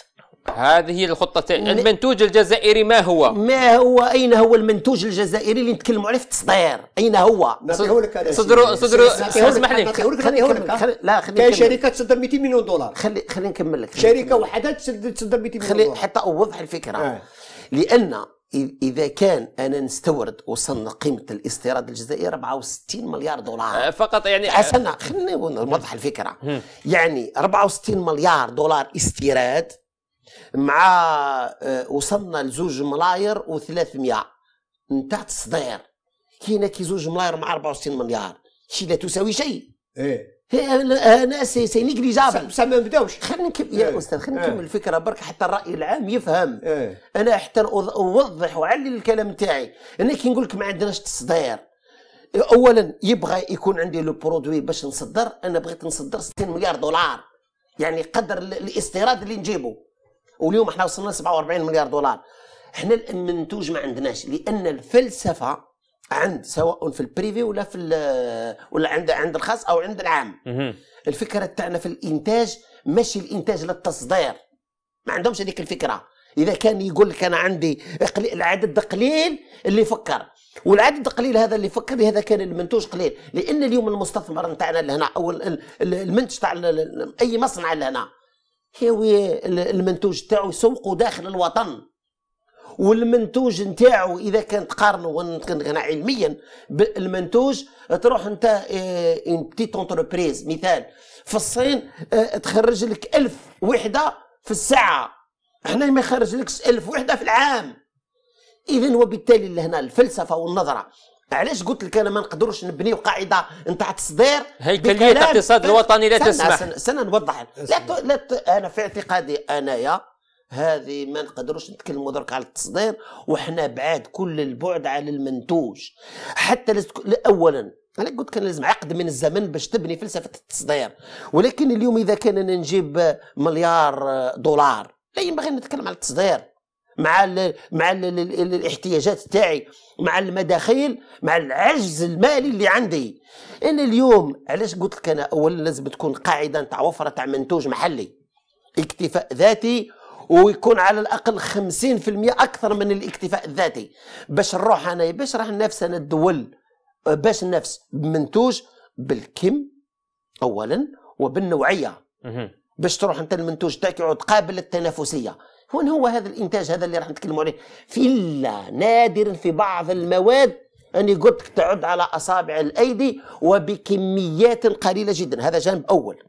[SPEAKER 1] هذه هي الخطة المنتوج الجزائري ما هو؟
[SPEAKER 3] ما هو أين هو المنتوج الجزائري اللي نتكلموا عليه في التصدير؟ أين هو؟ صدروا صدروا صدر اسمح لي لا خليني كاين شركة تصدر 200 مليون دولار خلي خليني نكمل لك شركة وحدة تصدر 200 مليون دولار حتى أوضح الفكرة آه. لأن اذا كان انا نستورد وصلنا قيمه الاستيراد الجزائري 64 مليار دولار
[SPEAKER 1] آه، فقط يعني حسنا آه،
[SPEAKER 3] خلينا نوضح الفكره يعني 64 مليار دولار استيراد مع آه، وصلنا لزوج ملاير و300 نتاع تصدير كاينه كي زوج ملاير مع 64 مليار شي لا تساوي شيء ايه سي سي نيجليجابل بصح ما نبداوش خلينا نكمل يا إيه. استاذ خلينا إيه. نكمل الفكره برك حتى الراي العام يفهم ايه. انا حتى اوضح وعلي الكلام تاعي انا كي نقول لك ما عندناش تصدير اولا يبغى يكون عندي لو برودوي باش نصدر انا بغيت نصدر 60 مليار دولار يعني قدر الاستيراد اللي نجيبه واليوم احنا وصلنا 47 مليار دولار احنا المنتوج ما عندناش لان الفلسفه عند سواء في البريفي ولا في ولا عند عند الخاص او عند العام الفكره تاعنا في الانتاج ماشي الانتاج للتصدير ما عندهمش هذيك الفكره اذا كان يقول لك انا عندي العدد قليل اللي يفكر والعدد قليل هذا اللي فكر لهذا كان المنتوج قليل لان اليوم المستثمر نتاعنا لهنا او المنتج تاع اي مصنع لهنا هي المنتوج تاعو يسوقوا داخل الوطن والمنتوج نتاعو اذا كان تقارنوا انا علميا بالمنتوج تروح انت اون بتيت اونتربريز مثال في الصين آه، تخرج لك ألف وحده في الساعه احنا ما يخرج لكش ألف وحده في العام اذا وبالتالي لهنا الفلسفه والنظره علاش قلت لك انا ما نقدروش نبنيو قاعده نتاع تصدير هيكليه الاقتصاد الوطني لا تسمح سنة, سنة, سنة نوضح لا لا انا في اعتقادي انايا هذه ما نقدروش نتكلموا درك على التصدير وحنا بعاد كل البعد على المنتوج حتى لازم اولا انا قلت كان لازم عقد من الزمن باش تبني فلسفه التصدير ولكن اليوم اذا كان انا نجيب مليار دولار لا ينبغي نتكلم على التصدير مع الـ مع الـ الاحتياجات تاعي مع المداخيل مع العجز المالي اللي عندي انا اليوم علاش قلت لك انا اولا لازم تكون قاعده نتاع وفره تاع منتوج محلي اكتفاء ذاتي ويكون على الاقل 50% اكثر من الاكتفاء الذاتي باش نروح انا باش راح نفس انا الدول باش نفس منتوج بالكم اولا وبالنوعيه باش تروح انت المنتوج تاعك يعود قابل للتنافسيه وين هو هذا الانتاج هذا اللي راح نتكلموا عليه في الا نادرا في بعض المواد اني قلت تعد على اصابع الايدي وبكميات قليله جدا هذا جانب اول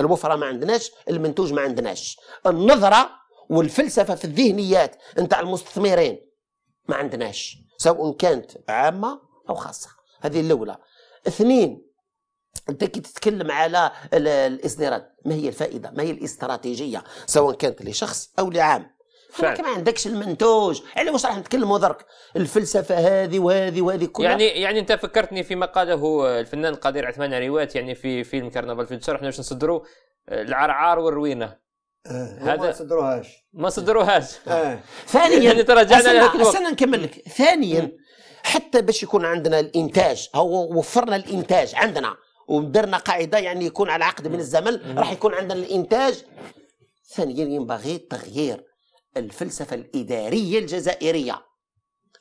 [SPEAKER 3] الوفره ما عندناش المنتوج ما عندناش النظره والفلسفه في الذهنيات نتاع المستثمرين ما عندناش سواء كانت عامه او خاصه هذه الاولى اثنين انت كي تتكلم على الاصدارات ما هي الفائده ما هي الاستراتيجيه سواء كانت لشخص او لعام فعلا ما عندكش المنتوج على واش راح نتكلموا درك الفلسفه هذه وهذه وهذه كلها يعني
[SPEAKER 1] يعني انت فكرتني فيما قاله الفنان القدير عثمان عريوات يعني في فيلم كرنفال في الجزائر احنا باش نصدروا العرعار والروينه آه، هذا ما صدروهاش ما صدروهاش آه. ثانيا يعني تراجعنا استنى
[SPEAKER 3] نكمل لك ثانيا حتى باش يكون عندنا الانتاج او وفرنا الانتاج عندنا ودرنا قاعده يعني يكون على عقد من الزمن راح يكون عندنا الانتاج ثانيا ينبغي تغيير الفلسفه الاداريه الجزائريه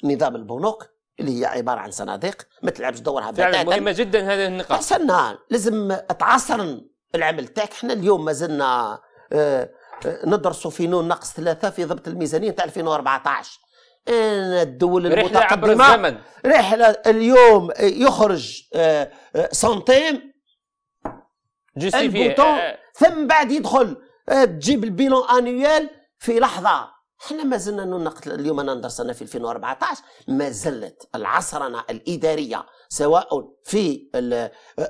[SPEAKER 3] نظام البنوك اللي هي عباره عن صناديق ما تلعبش دورها فعلا مهمه
[SPEAKER 1] جدا هذه النقاط
[SPEAKER 3] لازم تعاصر العمل تاعك احنا اليوم مازلنا ندرسوا في نون ناقص ثلاثة في ضبط الميزانية تاع 2014 أنا الدول المتقدمة رحلة عبر الزمن رحلة اليوم يخرج آه، آه، سنتيم جيسيفي آه، ثم بعد يدخل تجيب البيلون انويال في لحظة احنا ما زلنا ننقل اليوم انا ندرس انا في 2014 ما زلت العصرنه الاداريه سواء في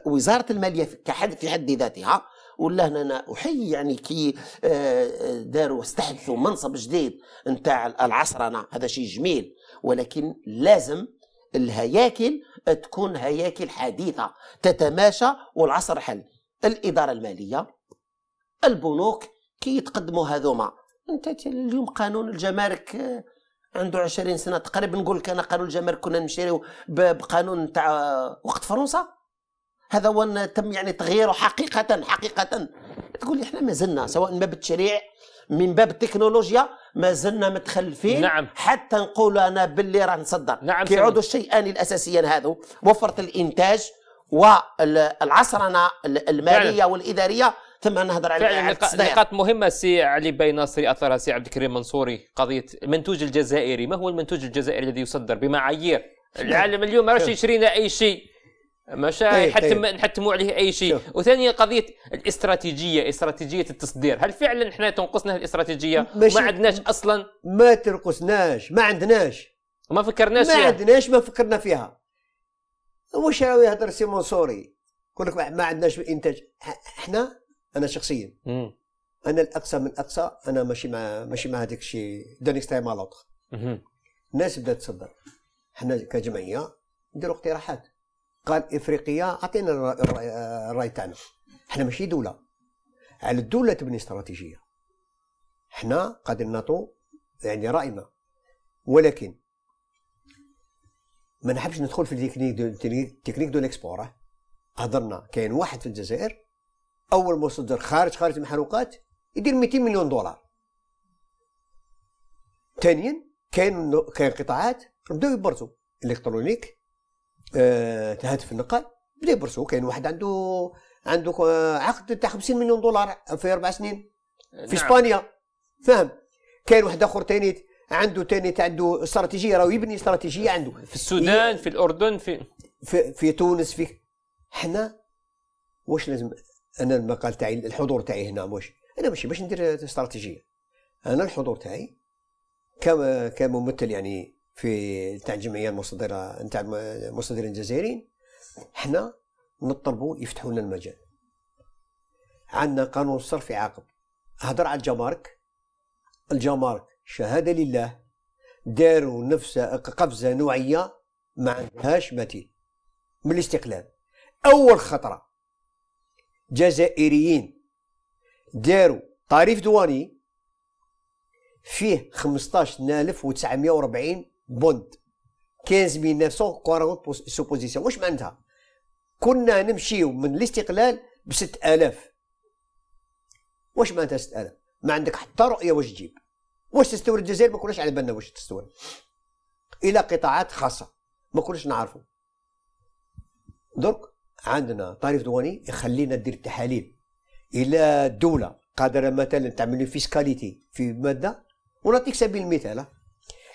[SPEAKER 3] وزاره الماليه في حد ذاتها ولا انا احيي يعني كي آه، آه، داروا استحدثوا منصب جديد نتاع العصرنه هذا شيء جميل ولكن لازم الهياكل تكون هياكل حديثه تتماشى والعصر حل الاداره الماليه البنوك كي يتقدموا هذوما انت اليوم قانون الجمارك آه، عنده 20 سنه تقريبا نقول لك انا قانون الجمارك كنا نمشيو بقانون تاع وقت فرنسا هذا هو تم يعني تغييره حقيقه حقيقه تقول لي احنا ما زلنا سواء من باب التشريع من باب التكنولوجيا ما زلنا متخلفين نعم. حتى نقول انا باللي راه نصدر نعم كيعودوا الشيئان الاساسيان هذو وفره الانتاج والعصرنه الماليه نعم. والاداريه ثم نهضر على نقاط
[SPEAKER 1] مهمه سي علي بي ناصري اثرها سي عبد الكريم منصوري قضيه المنتوج الجزائري ما هو المنتوج الجزائري الذي يصدر بمعايير العالم اليوم ما راهش يشرينا اي شيء مش إيه، حتى أيه نحتموا عليه اي شيء شوف. وثانيا قضيه الاستراتيجيه استراتيجيه التصدير هل فعلا احنا تنقصنا الاستراتيجيه
[SPEAKER 2] ما عندناش اصلا ما تنقصناش ما عندناش ما فكرناش ما فيها. عندناش ما فكرنا فيها واش راهو يهضر سي منصوري يقول لك ما عندناش انتاج احنا انا شخصيا مم. انا الاقصى من الاقصى انا ماشي مع ماشي مع هذاك الشيء دونيكس تايم الناس بدات تصدر احنا كجمعيه نديروا اقتراحات قال افريقيا اعطينا الراي تاعنا احنا ماشي دوله على الدوله تبني استراتيجيه احنا قادرين نعطوا يعني راينا ولكن ما نحبش ندخل في التكنيك دو تكنيك دو ليكسبور آه. هضرنا كاين واحد في الجزائر اول مصدر خارج خارج المحروقات يدير 200 مليون دولار ثانيا كاين كاين قطاعات بداو يبرزوا الكترونيك آه، تهاتف النقال بدا يبرسو كاين واحد عنده عنده آه، عقد تاع 50 مليون دولار في اربع سنين
[SPEAKER 1] نعم. في اسبانيا
[SPEAKER 2] فاهم كاين واحد اخر ثاني عنده ثاني عنده استراتيجيه راه يبني استراتيجيه عنده
[SPEAKER 1] في السودان في الاردن في في, في تونس في
[SPEAKER 2] حنا واش لازم انا المقال تاعي الحضور تاعي هنا واش انا ماشي باش ندير استراتيجيه انا الحضور تاعي كممثل يعني في تاع الجمعيه المصدره تاع المصدرين الجزائريين حنا نطلبوا يفتحوا لنا المجال عندنا قانون الصرف يعاقب هضر على الجمارك الجمارك شهاده لله داروا نفس قفزه نوعيه ما عندهاش مثيل من الاستقلال اول خطره جزائريين داروا تعريف دواني فيه 15940 بوند 15940 سوبوزيسيون واش معناتها كنا نمشيو من الاستقلال ب 6000 واش معناتها 6000 ما عندك حتى رؤيه واش تجيب واش تستورد الجزائر ما كناش على بالنا واش تستورد الى قطاعات خاصه ما كناش نعرفو درك عندنا طريف دواني يخلينا ندير التحاليل الى دوله قادره مثلا تعمل فيسكاليتي في ماده ونعطيك سبيل المثال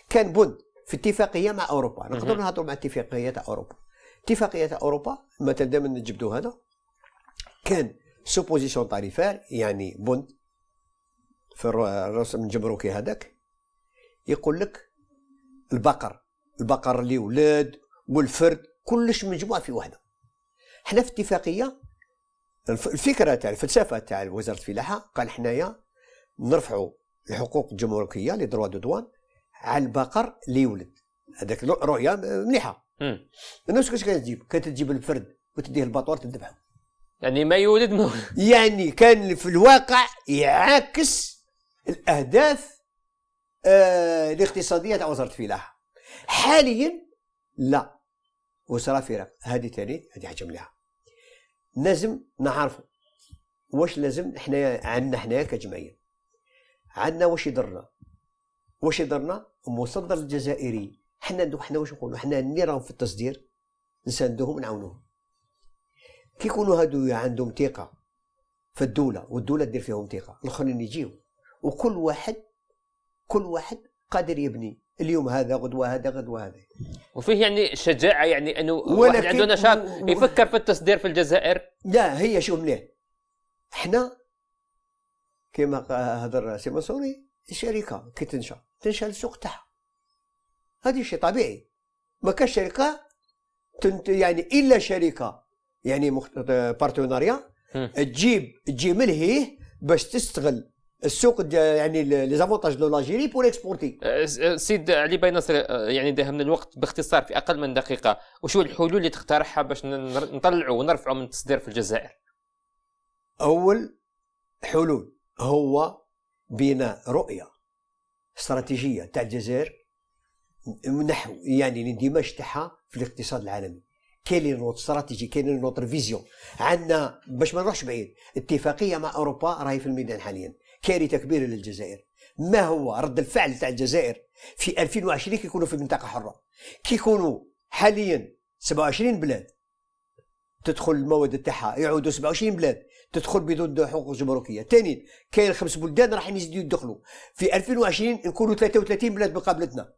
[SPEAKER 2] كان بند في اتفاقيه مع اوروبا نقدروا نهضروا مع اتفاقيه تاع اوروبا اتفاقيه تاع اوروبا مثلا دائما نجبدوا هذا كان سوبوزيسيون طاريفير يعني بند في الرسم الجمركي هذاك يقول لك البقر البقر اللي ولاد والفرد كلش مجموع في وحده حنا في اتفاقيه الفكره تاع الفلسفه تاع وزاره الفلاحه قال حنايا نرفعوا الحقوق الجمركيه لي دروا دو دوان على البقر اللي يولد هذاك رؤيه مليحه الناس كاش كتجيب كانت تجيب الفرد وتديه الباطور تذبحه يعني ما يولد ما يعني كان في الواقع يعاكس الاهداف آه الاقتصاديه تاع وزاره الفلاحه حاليا لا وصرا فراق هذه ثاني هذه حاجه مليحه لازم نعرفوا واش لازم حنايا عندنا حنايا كجمعيه عندنا واش يضرنا واش درنا مصدر الجزائري حنا ندو حنا واش نقولوا حنا اللي راهم في التصدير نساندوهم نعاونوهم كي يكونوا هادو عندهم ثقه في الدوله والدوله دير فيهم ثقه الاخرين يجيو وكل واحد كل واحد قادر يبني اليوم هذا غدوه هذا غدوه هذا
[SPEAKER 1] وفيه يعني شجاعه يعني انه واحد عنده نشاط يفكر في التصدير في الجزائر
[SPEAKER 2] لا هي شو مليح حنا كما هضر سي منصوري الشركه كي تنشا تنشال السوق تاعها هذا شيء طبيعي ما كاش شركه تنت يعني الا شركه يعني مخت... بارتناريا تجيب تجيب ملهيه باش تستغل السوق يعني لي زافونتاج دو لاجيري بور اكسبورتي
[SPEAKER 1] سيد علي باي نصر أه، يعني داهمنا الوقت باختصار في اقل من دقيقه وشو الحلول اللي تقترحها باش نطلعوا ونرفعوا من التصدير في الجزائر
[SPEAKER 2] اول حلول هو بناء رؤيه استراتيجيه تاع الجزائر نحو يعني الاندماج تاعها في الاقتصاد العالمي كاين نوت استراتيجي كاين نوت فيزيون عندنا باش ما نروحش بعيد اتفاقيه مع اوروبا راهي في الميدان حاليا كارثه كبيره للجزائر ما هو رد الفعل تاع الجزائر في 2020 كي يكونوا في منطقه حره كي يكونوا حاليا 27 بلاد تدخل المواد تاعها يعودوا 27 بلاد تدخل بدون حقوق جمركيه ثانيا كاين خمس بلدان راحين يزيدوا يدخلوا في 2020 يكونوا 33 بلاد مقابلتنا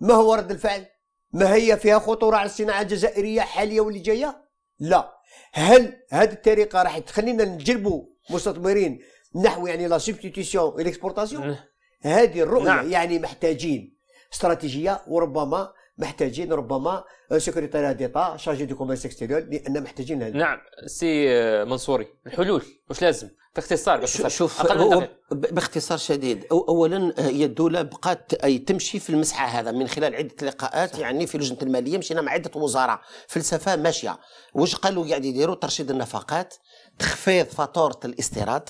[SPEAKER 2] ما هو رد الفعل ما هي فيها خطوره على الصناعه الجزائريه حاليه واللي جايه لا هل هذه الطريقه راح تخلينا نجلبوا مستثمرين نحو يعني لا سبستيتيسيون الاكسبورتاسيون أه. هذه الرؤيه نعم. يعني محتاجين استراتيجيه وربما محتاجين ربما آه، سكرتير ديتا شارجي دو كوميرس اكستيريور لان محتاجين هذا نعم
[SPEAKER 1] سي آه، منصوري الحلول واش لازم باختصار باختصار شوف باختصار
[SPEAKER 3] شديد أو اولا آه، هي الدوله بقات اي تمشي في المسحه هذا من خلال عده لقاءات يعني في لجنه الماليه مشينا مع عده وزراء فلسفه ماشيه واش قالوا قاعد يديروا ترشيد النفقات تخفيض فاتوره الاستيراد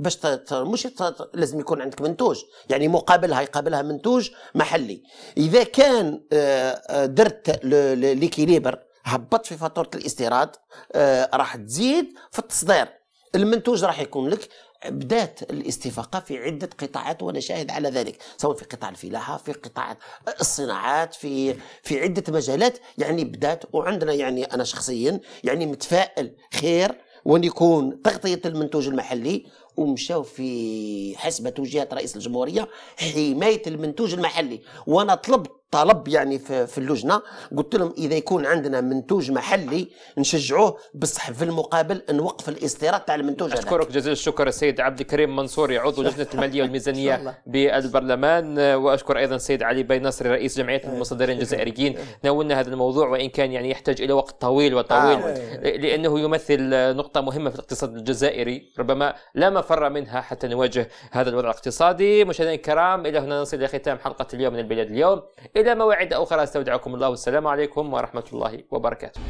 [SPEAKER 3] باش مش لازم يكون عندك منتوج يعني مقابلها يقابلها منتوج محلي اذا كان آه، آه، درت ليكيليبر هبط في فاتوره الاستيراد آه، راح تزيد في التصدير المنتوج راح يكون لك بدات الاستفاقه في عده قطاعات وانا شاهد على ذلك سواء في قطاع الفلاحه في قطاع الصناعات في في عده مجالات يعني بدات وعندنا يعني انا شخصيا يعني متفائل خير وين يكون تغطيه المنتوج المحلي ومشاو في حسب توجيهات رئيس الجمهوريه حمايه المنتوج المحلي وانا طلبت طلب يعني في اللجنه قلت لهم اذا يكون عندنا منتوج محلي نشجعوه بصح في المقابل نوقف الاستيراد تاع المنتوج هذا اشكرك
[SPEAKER 1] جزيل الشكر السيد عبد الكريم منصور عضو لجنه الماليه والميزانيه بالبرلمان واشكر ايضا السيد علي بن نصر رئيس جمعيه المصدرين الجزائريين ناولنا هذا الموضوع وان كان يعني يحتاج الى وقت طويل وطويل آه. لانه يمثل نقطه مهمه في الاقتصاد الجزائري ربما لا مفر منها حتى نواجه هذا الوضع الاقتصادي مشاهدينا الكرام الى هنا نصل الى ختام حلقه اليوم من البلاد اليوم إلى موعد آخر أستودعكم الله والسلام عليكم ورحمة الله وبركاته